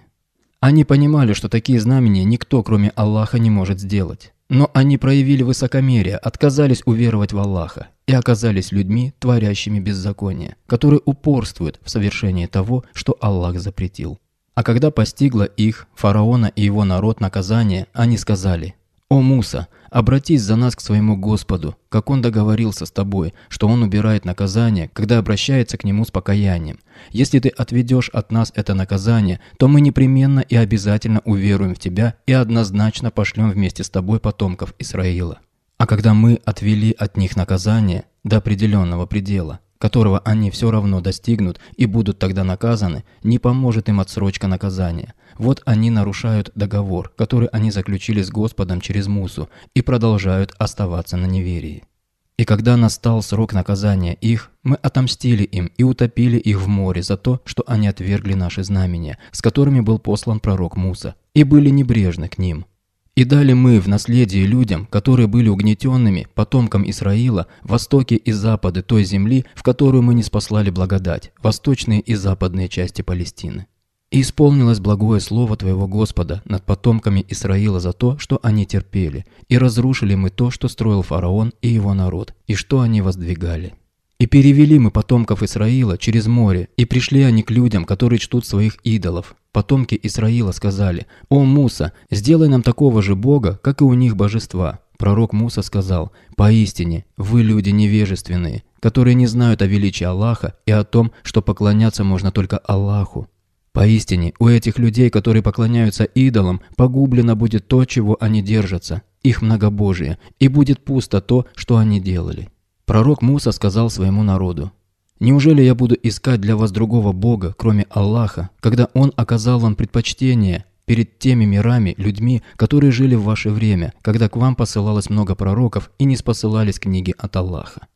Они понимали, что такие знамения никто, кроме Аллаха, не может сделать. Но они проявили высокомерие, отказались уверовать в Аллаха и оказались людьми, творящими беззаконие, которые упорствуют в совершении того, что Аллах запретил. А когда постигло их, фараона и его народ наказание, они сказали, «О Муса, Обратись за нас к своему Господу, как Он договорился с тобой, что Он убирает наказание, когда обращается к Нему с покаянием. Если ты отведешь от нас это наказание, то мы непременно и обязательно уверуем в Тебя и однозначно пошлем вместе с Тобой потомков Исраила. А когда мы отвели от них наказание до определенного предела, которого они все равно достигнут и будут тогда наказаны, не поможет им отсрочка наказания. Вот они нарушают договор, который они заключили с Господом через Мусу, и продолжают оставаться на неверии. И когда настал срок наказания их, мы отомстили им и утопили их в море за то, что они отвергли наши знамения, с которыми был послан пророк Муса, и были небрежны к ним. И дали мы в наследие людям, которые были угнетенными, потомкам Исраила, востоке и западе той земли, в которую мы не спаслали благодать, восточные и западные части Палестины. И исполнилось благое слово Твоего Господа над потомками Исраила за то, что они терпели, и разрушили мы то, что строил фараон и его народ, и что они воздвигали. И перевели мы потомков Исраила через море, и пришли они к людям, которые чтут своих идолов. Потомки Исраила сказали, «О, Муса, сделай нам такого же Бога, как и у них божества». Пророк Муса сказал, «Поистине, вы люди невежественные, которые не знают о величии Аллаха и о том, что поклоняться можно только Аллаху». Поистине, у этих людей, которые поклоняются идолам, погублено будет то, чего они держатся, их многобожие, и будет пусто то, что они делали. Пророк Муса сказал своему народу, «Неужели я буду искать для вас другого Бога, кроме Аллаха, когда Он оказал вам предпочтение перед теми мирами, людьми, которые жили в ваше время, когда к вам посылалось много пророков и не спосылались книги от Аллаха?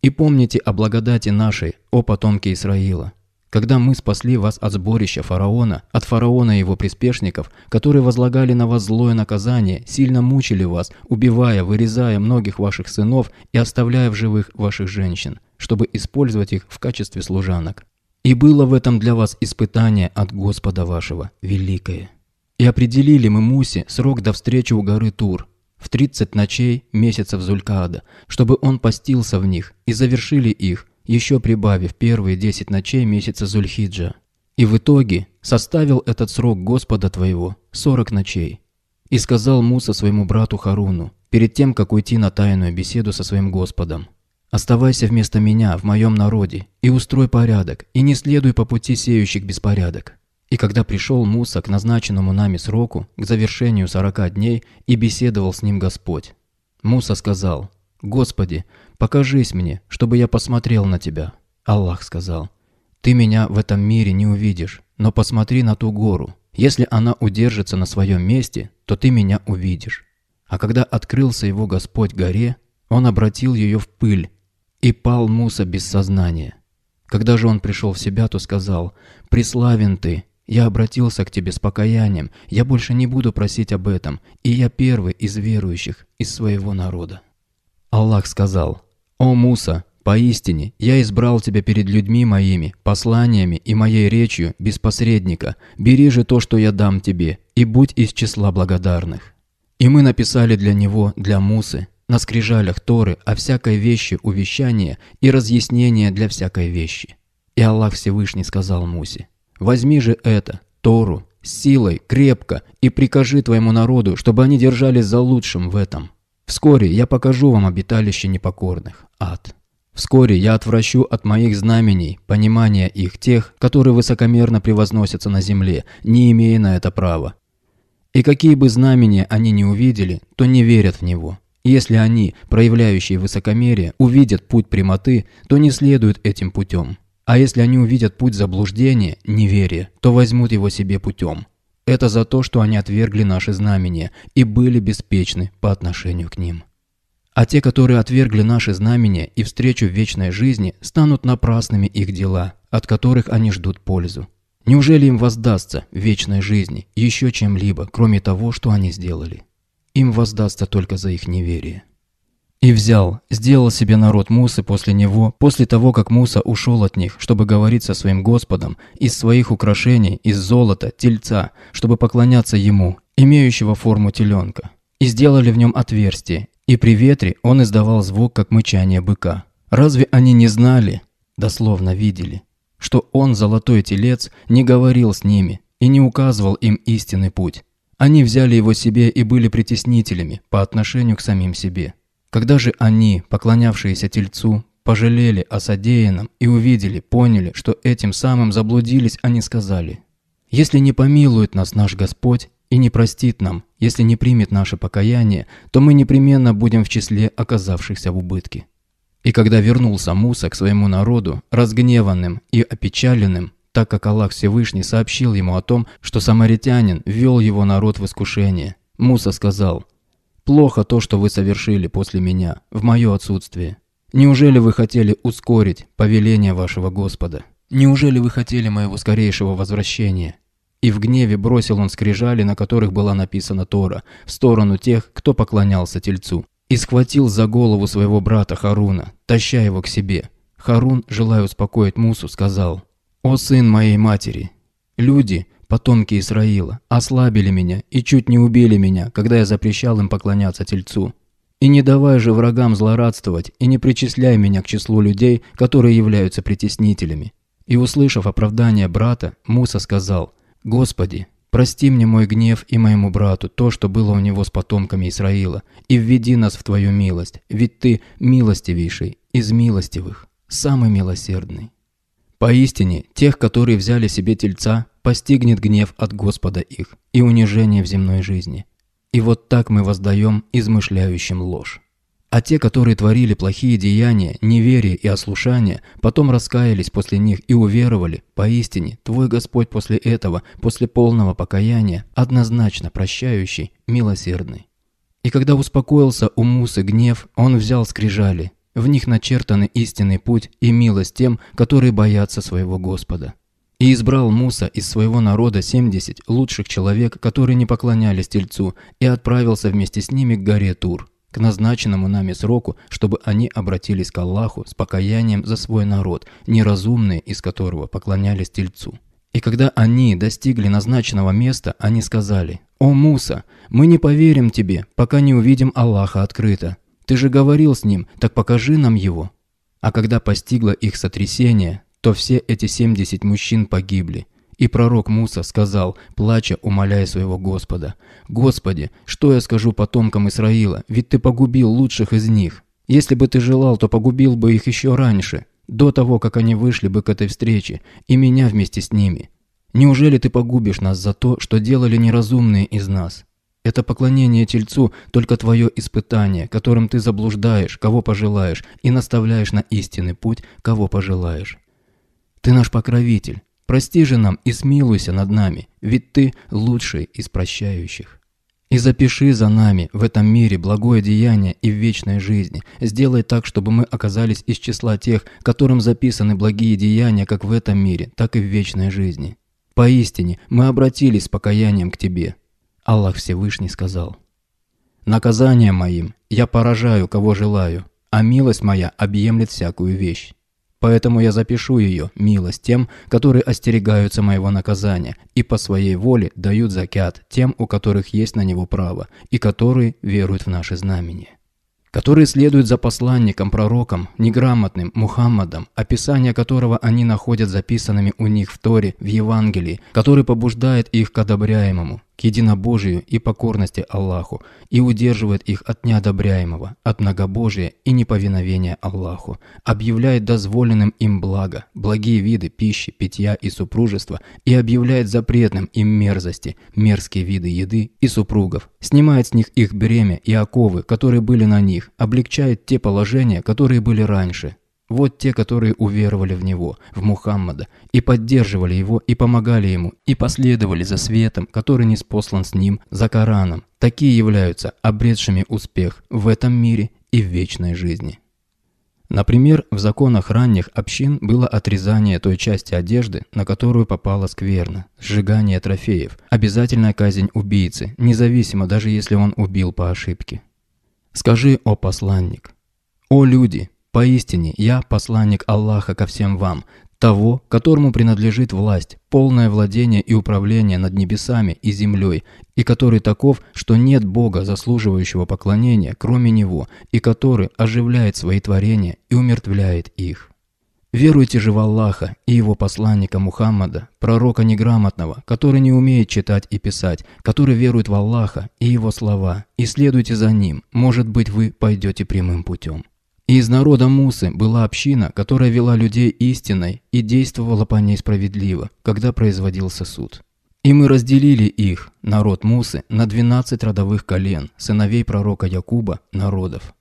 И помните о благодати нашей, о потомке Исраила» когда мы спасли вас от сборища фараона, от фараона и его приспешников, которые возлагали на вас злое наказание, сильно мучили вас, убивая, вырезая многих ваших сынов и оставляя в живых ваших женщин, чтобы использовать их в качестве служанок. И было в этом для вас испытание от Господа вашего, великое. И определили мы Мусе срок до встречи у горы Тур, в 30 ночей месяцев Зулькаада, чтобы он постился в них, и завершили их, еще прибавив первые десять ночей месяца Зульхиджа. И в итоге составил этот срок Господа твоего сорок ночей. И сказал Муса своему брату Харуну, перед тем, как уйти на тайную беседу со своим Господом, «Оставайся вместо меня в моем народе и устрой порядок, и не следуй по пути сеющих беспорядок». И когда пришел Муса к назначенному нами сроку, к завершению сорока дней, и беседовал с ним Господь, Муса сказал, «Господи, «Покажись мне, чтобы я посмотрел на тебя». Аллах сказал, «Ты меня в этом мире не увидишь, но посмотри на ту гору. Если она удержится на своем месте, то ты меня увидишь». А когда открылся его Господь горе, он обратил ее в пыль, и пал Муса без сознания. Когда же он пришел в себя, то сказал, «Преславен ты, я обратился к тебе с покаянием, я больше не буду просить об этом, и я первый из верующих из своего народа». Аллах сказал, «О Муса, поистине, я избрал тебя перед людьми моими, посланиями и моей речью без посредника. Бери же то, что я дам тебе, и будь из числа благодарных». И мы написали для него, для Мусы, на скрижалях Торы о всякой вещи увещание и разъяснение для всякой вещи. И Аллах Всевышний сказал Мусе, «Возьми же это, Тору, силой, крепко, и прикажи твоему народу, чтобы они держались за лучшим в этом». Вскоре я покажу вам обиталище непокорных, ад. Вскоре я отвращу от моих знамений понимание их тех, которые высокомерно превозносятся на земле, не имея на это права. И какие бы знамения они не увидели, то не верят в него. Если они, проявляющие высокомерие, увидят путь прямоты, то не следуют этим путем. А если они увидят путь заблуждения, неверия, то возьмут его себе путем. Это за то, что они отвергли наши знамения и были беспечны по отношению к ним. А те, которые отвергли наши знамения и встречу в вечной жизни, станут напрасными их дела, от которых они ждут пользу. Неужели им воздастся в вечной жизни еще чем-либо, кроме того, что они сделали? Им воздастся только за их неверие. И взял, сделал себе народ Мусы после него, после того, как Муса ушел от них, чтобы говорить со своим Господом, из своих украшений, из золота, тельца, чтобы поклоняться ему, имеющего форму теленка. И сделали в нем отверстие, и при ветре он издавал звук, как мычание быка. Разве они не знали, дословно видели, что он, золотой телец, не говорил с ними и не указывал им истинный путь? Они взяли его себе и были притеснителями по отношению к самим себе. Когда же они, поклонявшиеся тельцу, пожалели о содеянном и увидели, поняли, что этим самым заблудились, они сказали, «Если не помилует нас наш Господь и не простит нам, если не примет наше покаяние, то мы непременно будем в числе оказавшихся в убытке». И когда вернулся Муса к своему народу, разгневанным и опечаленным, так как Аллах Всевышний сообщил ему о том, что самаритянин ввел его народ в искушение, Муса сказал – Плохо то, что вы совершили после меня, в мое отсутствие. Неужели вы хотели ускорить повеление вашего Господа? Неужели вы хотели моего скорейшего возвращения?» И в гневе бросил он скрижали, на которых была написана Тора, в сторону тех, кто поклонялся Тельцу. И схватил за голову своего брата Харуна, таща его к себе. Харун, желая успокоить Мусу, сказал, «О сын моей матери! Люди, потомки Исраила, ослабили меня и чуть не убили меня, когда я запрещал им поклоняться Тельцу. И не давай же врагам злорадствовать, и не причисляй меня к числу людей, которые являются притеснителями». И услышав оправдание брата, Муса сказал, «Господи, прости мне мой гнев и моему брату то, что было у него с потомками Исраила, и введи нас в Твою милость, ведь Ты милостивейший из милостивых, самый милосердный». Поистине, тех, которые взяли себе тельца, постигнет гнев от Господа их и унижение в земной жизни. И вот так мы воздаем измышляющим ложь. А те, которые творили плохие деяния, неверие и ослушание, потом раскаялись после них и уверовали, поистине, Твой Господь после этого, после полного покаяния, однозначно прощающий, милосердный. И когда успокоился у Мусы гнев, он взял скрижали. В них начертаны истинный путь и милость тем, которые боятся своего Господа. И избрал Муса из своего народа 70 лучших человек, которые не поклонялись Тельцу, и отправился вместе с ними к горе Тур, к назначенному нами сроку, чтобы они обратились к Аллаху с покаянием за свой народ, неразумные из которого поклонялись Тельцу. И когда они достигли назначенного места, они сказали, «О Муса, мы не поверим тебе, пока не увидим Аллаха открыто. Ты же говорил с ним, так покажи нам его». А когда постигло их сотрясение, то все эти 70 мужчин погибли. И пророк Муса сказал, плача, умоляя своего Господа, «Господи, что я скажу потомкам Исраила, ведь ты погубил лучших из них. Если бы ты желал, то погубил бы их еще раньше, до того, как они вышли бы к этой встрече, и меня вместе с ними. Неужели ты погубишь нас за то, что делали неразумные из нас?» Это поклонение Тельцу – только твое испытание, которым ты заблуждаешь, кого пожелаешь, и наставляешь на истинный путь, кого пожелаешь. Ты наш покровитель. Прости же нам и смилуйся над нами, ведь ты лучший из прощающих. И запиши за нами в этом мире благое деяние и в вечной жизни. Сделай так, чтобы мы оказались из числа тех, которым записаны благие деяния как в этом мире, так и в вечной жизни. Поистине, мы обратились с покаянием к Тебе». Аллах Всевышний сказал. Наказание моим я поражаю, кого желаю, а милость моя объемлет всякую вещь». Поэтому я запишу ее, милость тем, которые остерегаются моего наказания и по своей воле дают закят тем, у которых есть на него право, и которые веруют в наши знамения. Которые следуют за посланником, пророком, неграмотным, Мухаммадом, описание которого они находят записанными у них в Торе, в Евангелии, который побуждает их к одобряемому, к единобожию и покорности Аллаху и удерживает их от неодобряемого, от многобожия и неповиновения Аллаху, объявляет дозволенным им благо, благие виды пищи, питья и супружества и объявляет запретным им мерзости, мерзкие виды еды и супругов, снимает с них их бремя и оковы, которые были на них, облегчает те положения, которые были раньше, вот те, которые уверовали в него, в Мухаммада, и поддерживали его, и помогали ему, и последовали за светом, который не послан с ним, за Кораном. Такие являются обретшими успех в этом мире и в вечной жизни. Например, в законах ранних общин было отрезание той части одежды, на которую попала скверна, сжигание трофеев, обязательная казнь убийцы, независимо даже если он убил по ошибке. Скажи, о посланник, о люди, Поистине, я посланник Аллаха ко всем вам, того, которому принадлежит власть, полное владение и управление над небесами и землей, и который таков, что нет Бога, заслуживающего поклонения, кроме Него, и который оживляет свои творения и умертвляет их. Веруйте же в Аллаха и его посланника Мухаммада, пророка неграмотного, который не умеет читать и писать, который верует в Аллаха и его слова, и следуйте за ним, может быть вы пойдете прямым путем. И из народа Мусы была община, которая вела людей истиной и действовала по ней справедливо, когда производился суд. И мы разделили их, народ Мусы, на двенадцать родовых колен, сыновей пророка Якуба, народов.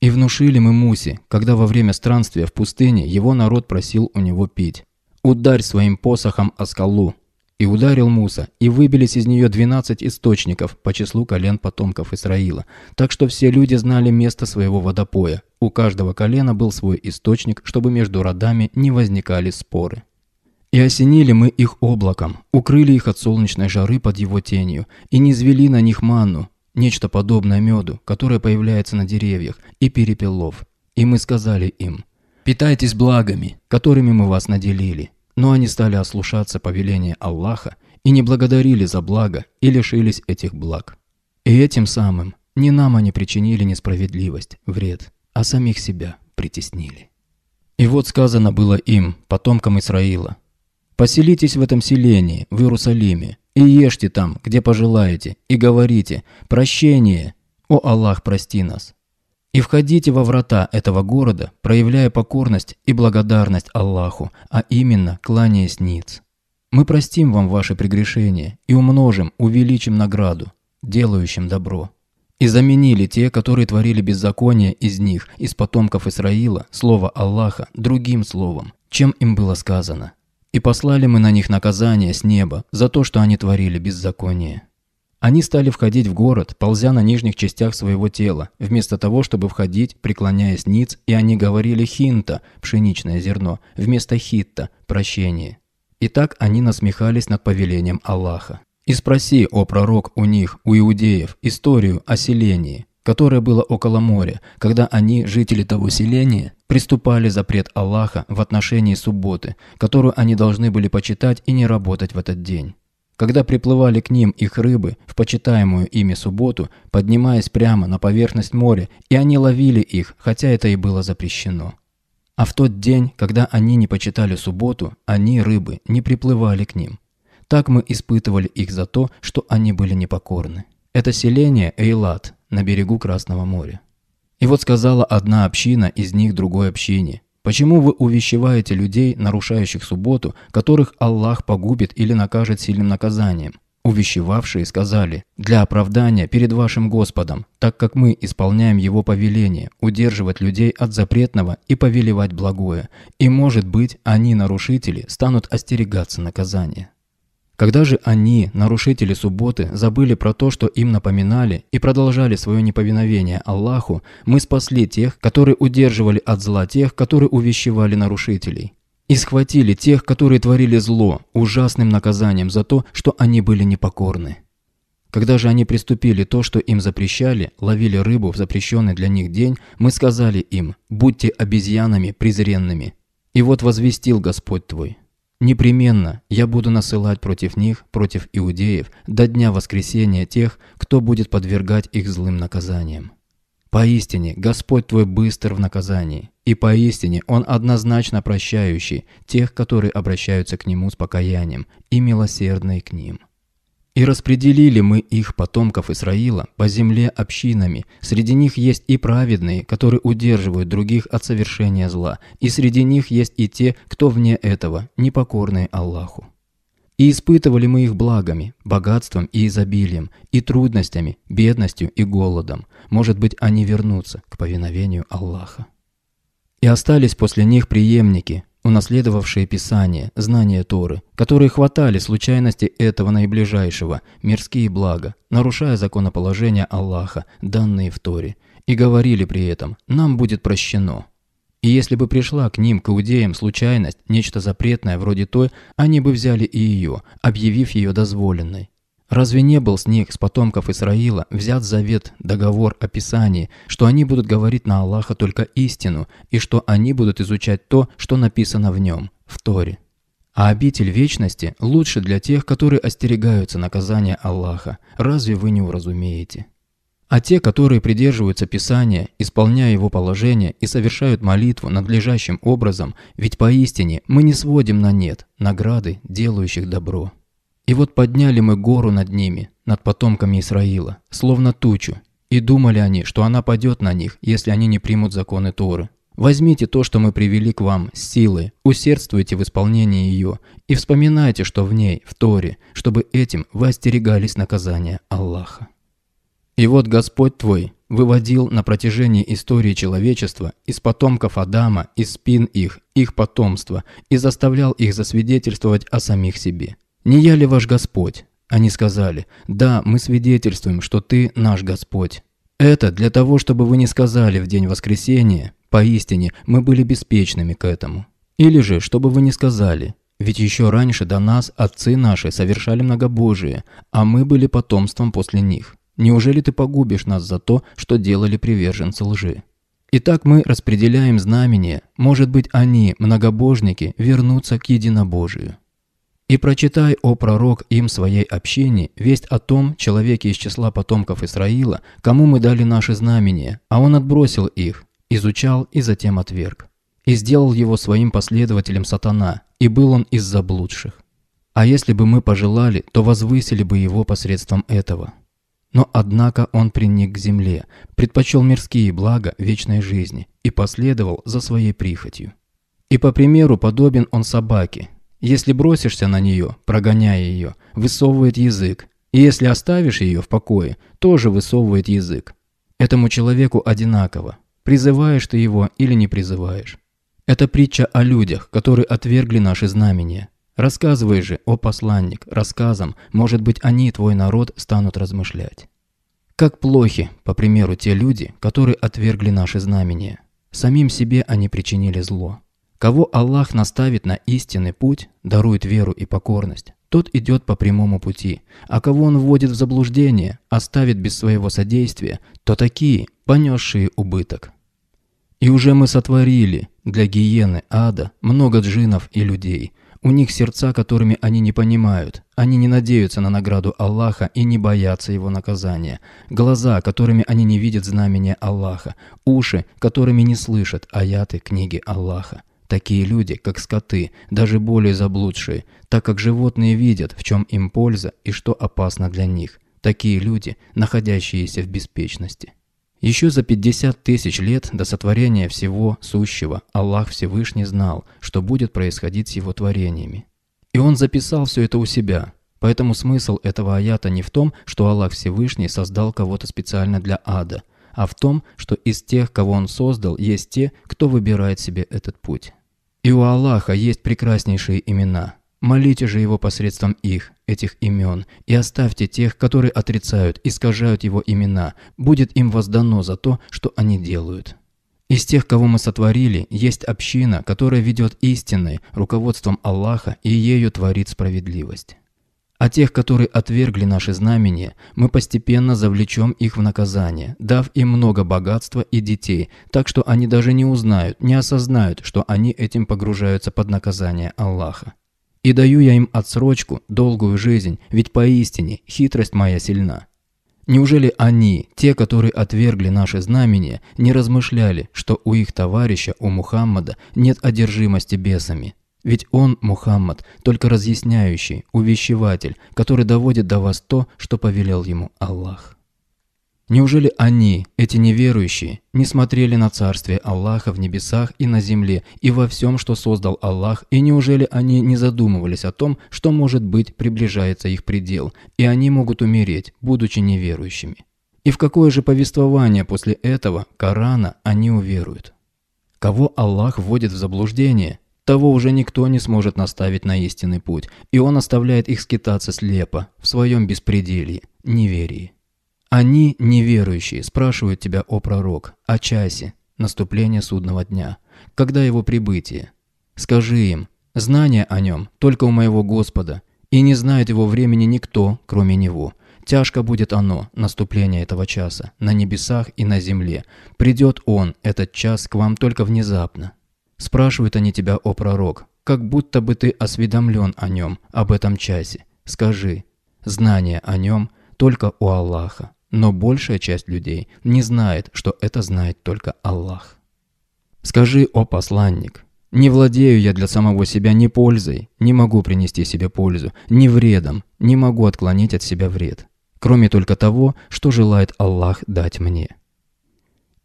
И внушили мы Мусе, когда во время странствия в пустыне его народ просил у него пить. «Ударь своим посохом о скалу, и ударил Муса, и выбились из нее двенадцать источников по числу колен потомков Исраила. Так что все люди знали место своего водопоя. У каждого колена был свой источник, чтобы между родами не возникали споры. И осенили мы их облаком, укрыли их от солнечной жары под его тенью, и низвели на них манну, нечто подобное меду, которое появляется на деревьях, и перепелов. И мы сказали им, «Питайтесь благами, которыми мы вас наделили, но они стали ослушаться повеления Аллаха и не благодарили за благо и лишились этих благ. И этим самым не нам они причинили несправедливость, вред, а самих себя притеснили. И вот сказано было им, потомкам Исраила, «Поселитесь в этом селении, в Иерусалиме, и ешьте там, где пожелаете, и говорите, прощение, о Аллах, прости нас, и входите во врата этого города, проявляя покорность и благодарность Аллаху, а именно кланяясь ниц. Мы простим вам ваши прегрешения и умножим, увеличим награду, делающим добро. И заменили те, которые творили беззаконие из них, из потомков Исраила, слово Аллаха, другим словом, чем им было сказано. И послали мы на них наказание с неба за то, что они творили беззаконие. Они стали входить в город, ползя на нижних частях своего тела, вместо того, чтобы входить, преклоняясь ниц, и они говорили «хинта» – пшеничное зерно, вместо «хитта» – прощение. И так они насмехались над повелением Аллаха. И спроси, о пророк, у них, у иудеев, историю о селении, которое было около моря, когда они, жители того селения, приступали запрет Аллаха в отношении субботы, которую они должны были почитать и не работать в этот день. Когда приплывали к ним их рыбы в почитаемую ими субботу, поднимаясь прямо на поверхность моря, и они ловили их, хотя это и было запрещено. А в тот день, когда они не почитали субботу, они, рыбы, не приплывали к ним. Так мы испытывали их за то, что они были непокорны. Это селение Эйлат на берегу Красного моря. И вот сказала одна община из них другой общине. Почему вы увещеваете людей, нарушающих субботу, которых Аллах погубит или накажет сильным наказанием? Увещевавшие сказали, «Для оправдания перед вашим Господом, так как мы исполняем Его повеление, удерживать людей от запретного и повелевать благое, и, может быть, они, нарушители, станут остерегаться наказания». Когда же они, нарушители субботы, забыли про то, что им напоминали, и продолжали свое неповиновение Аллаху, мы спасли тех, которые удерживали от зла тех, которые увещевали нарушителей. И схватили тех, которые творили зло, ужасным наказанием за то, что они были непокорны. Когда же они приступили то, что им запрещали, ловили рыбу в запрещенный для них день, мы сказали им «Будьте обезьянами презренными». И вот возвестил Господь твой, Непременно я буду насылать против них, против иудеев, до дня воскресения тех, кто будет подвергать их злым наказаниям. Поистине, Господь твой быстр в наказании, и поистине Он однозначно прощающий тех, которые обращаются к Нему с покаянием, и милосердный к ним». И распределили мы их, потомков Исраила, по земле общинами. Среди них есть и праведные, которые удерживают других от совершения зла, и среди них есть и те, кто вне этого, непокорные Аллаху. И испытывали мы их благами, богатством и изобилием, и трудностями, бедностью и голодом. Может быть, они вернутся к повиновению Аллаха. И остались после них преемники, унаследовавшие Писание, знания Торы, которые хватали случайности этого наиближайшего, мирские блага, нарушая законоположение Аллаха, данные в Торе, и говорили при этом «нам будет прощено». И если бы пришла к ним, к иудеям, случайность, нечто запретное вроде той, они бы взяли и ее, объявив ее дозволенной. Разве не был с них, с потомков Исраила, взят завет, договор описание, что они будут говорить на Аллаха только истину, и что они будут изучать то, что написано в нем, в Торе? А обитель вечности лучше для тех, которые остерегаются наказания Аллаха. Разве вы не уразумеете? А те, которые придерживаются Писания, исполняя его положение и совершают молитву надлежащим образом, ведь поистине мы не сводим на нет награды делающих добро. И вот подняли мы гору над ними, над потомками Исраила, словно тучу, и думали они, что она падет на них, если они не примут законы Торы. Возьмите то, что мы привели к вам, с силы, усердствуйте в исполнении ее, и вспоминайте, что в ней, в Торе, чтобы этим вы остерегались наказания Аллаха. И вот Господь твой выводил на протяжении истории человечества из потомков Адама, из спин их, их потомства, и заставлял их засвидетельствовать о самих себе. «Не я ли ваш Господь?» Они сказали, «Да, мы свидетельствуем, что ты наш Господь». Это для того, чтобы вы не сказали в день воскресения, поистине мы были беспечными к этому. Или же, чтобы вы не сказали, ведь еще раньше до нас отцы наши совершали многобожие, а мы были потомством после них. Неужели ты погубишь нас за то, что делали приверженцы лжи? Итак, мы распределяем знамения, может быть они, многобожники, вернутся к единобожию. И прочитай, о пророк, им своей общине, весть о том человеке из числа потомков Исраила, кому мы дали наши знамения, а он отбросил их, изучал и затем отверг. И сделал его своим последователем сатана, и был он из заблудших. А если бы мы пожелали, то возвысили бы его посредством этого. Но однако он приник к земле, предпочел мирские блага вечной жизни и последовал за своей прихотью. И по примеру подобен он собаке, если бросишься на нее, прогоняя ее, высовывает язык. И если оставишь ее в покое, тоже высовывает язык. Этому человеку одинаково, призываешь ты его или не призываешь. Это притча о людях, которые отвергли наши знамения. Рассказывай же, о посланник, рассказом, может быть, они, твой народ, станут размышлять. Как плохи, по примеру, те люди, которые отвергли наши знамения. Самим себе они причинили зло. Кого Аллах наставит на истинный путь, дарует веру и покорность, тот идет по прямому пути, а кого он вводит в заблуждение, оставит без своего содействия, то такие, понесшие убыток. И уже мы сотворили для гиены ада много джинов и людей. У них сердца, которыми они не понимают. Они не надеются на награду Аллаха и не боятся его наказания. Глаза, которыми они не видят знамения Аллаха. Уши, которыми не слышат аяты книги Аллаха. Такие люди, как скоты, даже более заблудшие, так как животные видят, в чем им польза и что опасно для них. Такие люди, находящиеся в беспечности. Еще за 50 тысяч лет до сотворения всего сущего Аллах Всевышний знал, что будет происходить с его творениями. И он записал все это у себя. Поэтому смысл этого аята не в том, что Аллах Всевышний создал кого-то специально для ада, а в том, что из тех, кого он создал, есть те, кто выбирает себе этот путь. И у Аллаха есть прекраснейшие имена. Молите же Его посредством их, этих имен, и оставьте тех, которые отрицают, искажают Его имена. Будет им воздано за то, что они делают. Из тех, кого мы сотворили, есть община, которая ведет истинной, руководством Аллаха и ею творит справедливость. А тех, которые отвергли наши знамения, мы постепенно завлечем их в наказание, дав им много богатства и детей, так что они даже не узнают, не осознают, что они этим погружаются под наказание Аллаха. И даю я им отсрочку, долгую жизнь, ведь поистине хитрость моя сильна. Неужели они, те, которые отвергли наши знамения, не размышляли, что у их товарища, у Мухаммада, нет одержимости бесами? Ведь он, Мухаммад, только разъясняющий, увещеватель, который доводит до вас то, что повелел ему Аллах. Неужели они, эти неверующие, не смотрели на царствие Аллаха в небесах и на земле и во всем, что создал Аллах, и неужели они не задумывались о том, что, может быть, приближается их предел, и они могут умереть, будучи неверующими? И в какое же повествование после этого, Корана, они уверуют? Кого Аллах вводит в заблуждение – того уже никто не сможет наставить на истинный путь, и он оставляет их скитаться слепо, в своем беспределье, неверии. Они, неверующие, спрашивают тебя, о пророк, о часе, наступления судного дня, когда его прибытие. Скажи им, знание о нем только у моего Господа, и не знает его времени никто, кроме него. Тяжко будет оно, наступление этого часа, на небесах и на земле. Придет он, этот час, к вам только внезапно, Спрашивают они тебя о пророк, как будто бы ты осведомлен о нем, об этом часе. Скажи, знание о нем только у Аллаха, но большая часть людей не знает, что это знает только Аллах. Скажи, о посланник, не владею я для самого себя ни пользой, не могу принести себе пользу, ни вредом, не могу отклонить от себя вред, кроме только того, что желает Аллах дать мне.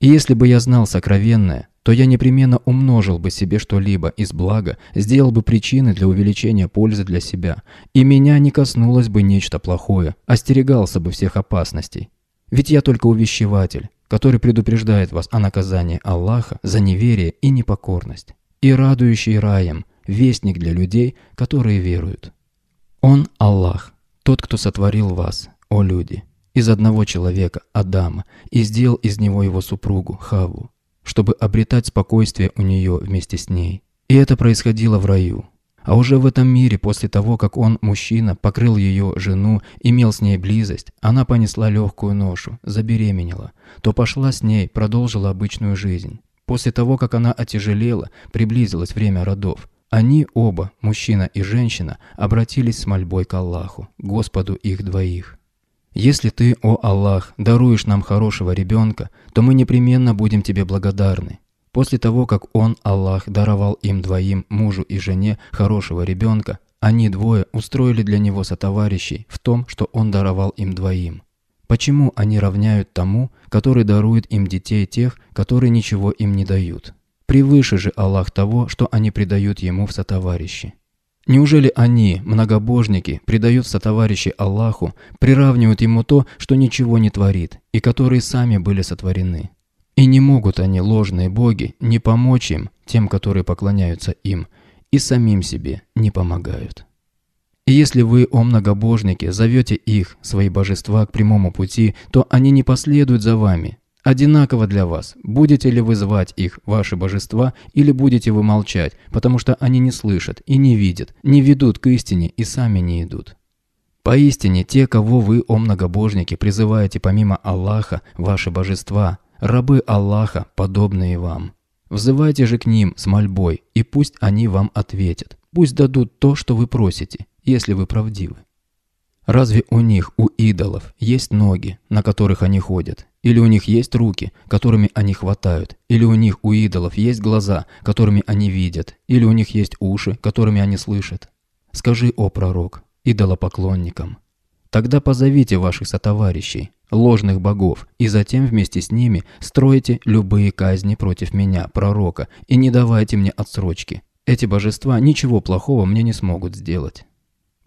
И если бы я знал сокровенное, то я непременно умножил бы себе что-либо из блага, сделал бы причины для увеличения пользы для себя, и меня не коснулось бы нечто плохое, остерегался бы всех опасностей. Ведь я только увещеватель, который предупреждает вас о наказании Аллаха за неверие и непокорность, и радующий раем, вестник для людей, которые веруют. Он – Аллах, тот, кто сотворил вас, о люди из одного человека, Адама, и сделал из него его супругу, Хаву, чтобы обретать спокойствие у нее вместе с ней. И это происходило в раю. А уже в этом мире, после того, как он, мужчина, покрыл ее жену, имел с ней близость, она понесла легкую ношу, забеременела, то пошла с ней, продолжила обычную жизнь. После того, как она отяжелела, приблизилось время родов. Они оба, мужчина и женщина, обратились с мольбой к Аллаху, Господу их двоих. Если ты, о Аллах, даруешь нам хорошего ребенка, то мы непременно будем тебе благодарны. После того, как он, Аллах, даровал им двоим, мужу и жене, хорошего ребенка, они двое устроили для него сотоварищей в том, что он даровал им двоим. Почему они равняют тому, который дарует им детей тех, которые ничего им не дают? Превыше же Аллах того, что они придают ему в сотоварищи. Неужели они, многобожники, предаются товарищи Аллаху, приравнивают ему то, что ничего не творит, и которые сами были сотворены? И не могут они, ложные боги, не помочь им, тем, которые поклоняются им, и самим себе не помогают. И если вы, о многобожники, зовете их, свои божества, к прямому пути, то они не последуют за вами, Одинаково для вас, будете ли вы звать их, ваши божества, или будете вы молчать, потому что они не слышат и не видят, не ведут к истине и сами не идут. Поистине, те, кого вы, о многобожники, призываете помимо Аллаха, ваши божества, рабы Аллаха, подобные вам. Взывайте же к ним с мольбой, и пусть они вам ответят. Пусть дадут то, что вы просите, если вы правдивы. Разве у них, у идолов, есть ноги, на которых они ходят? Или у них есть руки, которыми они хватают? Или у них, у идолов, есть глаза, которыми они видят? Или у них есть уши, которыми они слышат? Скажи, о пророк, идолопоклонникам, Тогда позовите ваших сотоварищей, ложных богов, и затем вместе с ними стройте любые казни против меня, пророка, и не давайте мне отсрочки. Эти божества ничего плохого мне не смогут сделать.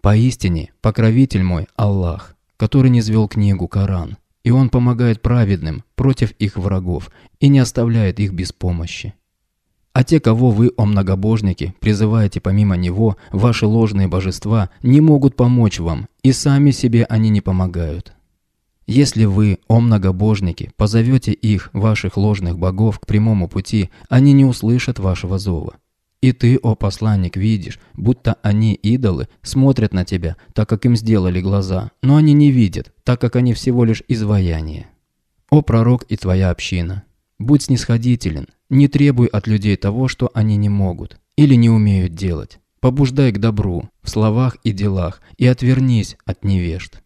Поистине, покровитель мой Аллах, который не звел книгу Коран, и он помогает праведным против их врагов и не оставляет их без помощи. А те, кого вы, о многобожники, призываете помимо него, ваши ложные божества не могут помочь вам, и сами себе они не помогают. Если вы, о многобожники, позовете их, ваших ложных богов, к прямому пути, они не услышат вашего зова. И ты, о посланник, видишь, будто они, идолы, смотрят на тебя, так как им сделали глаза, но они не видят, так как они всего лишь изваяние. О пророк и твоя община, будь снисходителен, не требуй от людей того, что они не могут или не умеют делать. Побуждай к добру в словах и делах и отвернись от невежд.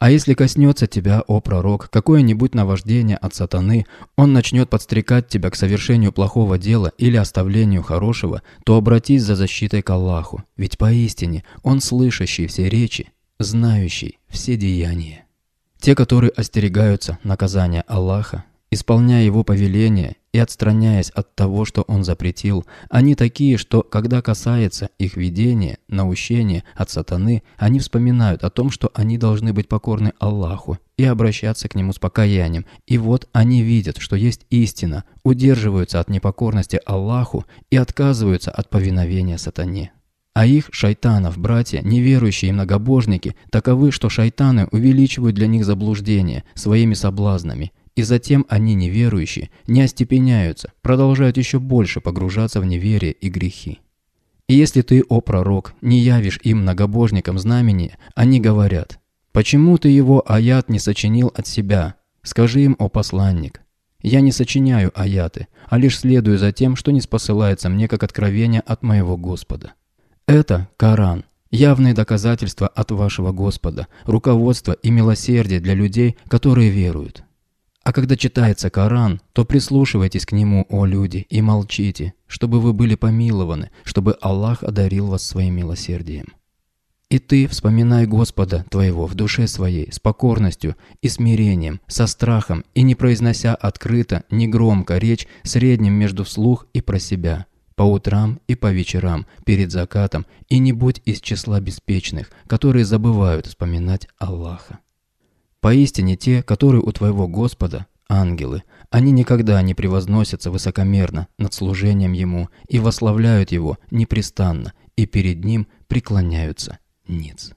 А если коснется тебя, о пророк, какое-нибудь наваждение от сатаны, он начнет подстрекать тебя к совершению плохого дела или оставлению хорошего, то обратись за защитой к Аллаху, ведь поистине он слышащий все речи, знающий все деяния. Те, которые остерегаются наказания Аллаха, исполняя его повеления и отстраняясь от того, что он запретил. Они такие, что, когда касается их видения, наущения от сатаны, они вспоминают о том, что они должны быть покорны Аллаху и обращаться к Нему с покаянием. И вот они видят, что есть истина, удерживаются от непокорности Аллаху и отказываются от повиновения сатане. А их, шайтанов, братья, неверующие и многобожники, таковы, что шайтаны увеличивают для них заблуждение своими соблазнами. И затем они, неверующие, не остепеняются, продолжают еще больше погружаться в неверие и грехи. И если ты, о пророк, не явишь им многобожникам знамение, они говорят, «Почему ты его аят не сочинил от себя? Скажи им, о посланник». Я не сочиняю аяты, а лишь следую за тем, что не спосылается мне как откровение от моего Господа. Это Коран, явные доказательства от вашего Господа, руководство и милосердие для людей, которые веруют. А когда читается Коран, то прислушивайтесь к нему, о люди, и молчите, чтобы вы были помилованы, чтобы Аллах одарил вас своим милосердием. И ты вспоминай Господа твоего в душе своей с покорностью и смирением, со страхом и не произнося открыто, негромко речь средним между вслух и про себя, по утрам и по вечерам, перед закатом, и не будь из числа беспечных, которые забывают вспоминать Аллаха. Поистине те, которые у твоего Господа – ангелы. Они никогда не превозносятся высокомерно над служением Ему и восславляют Его непрестанно, и перед Ним преклоняются ниц.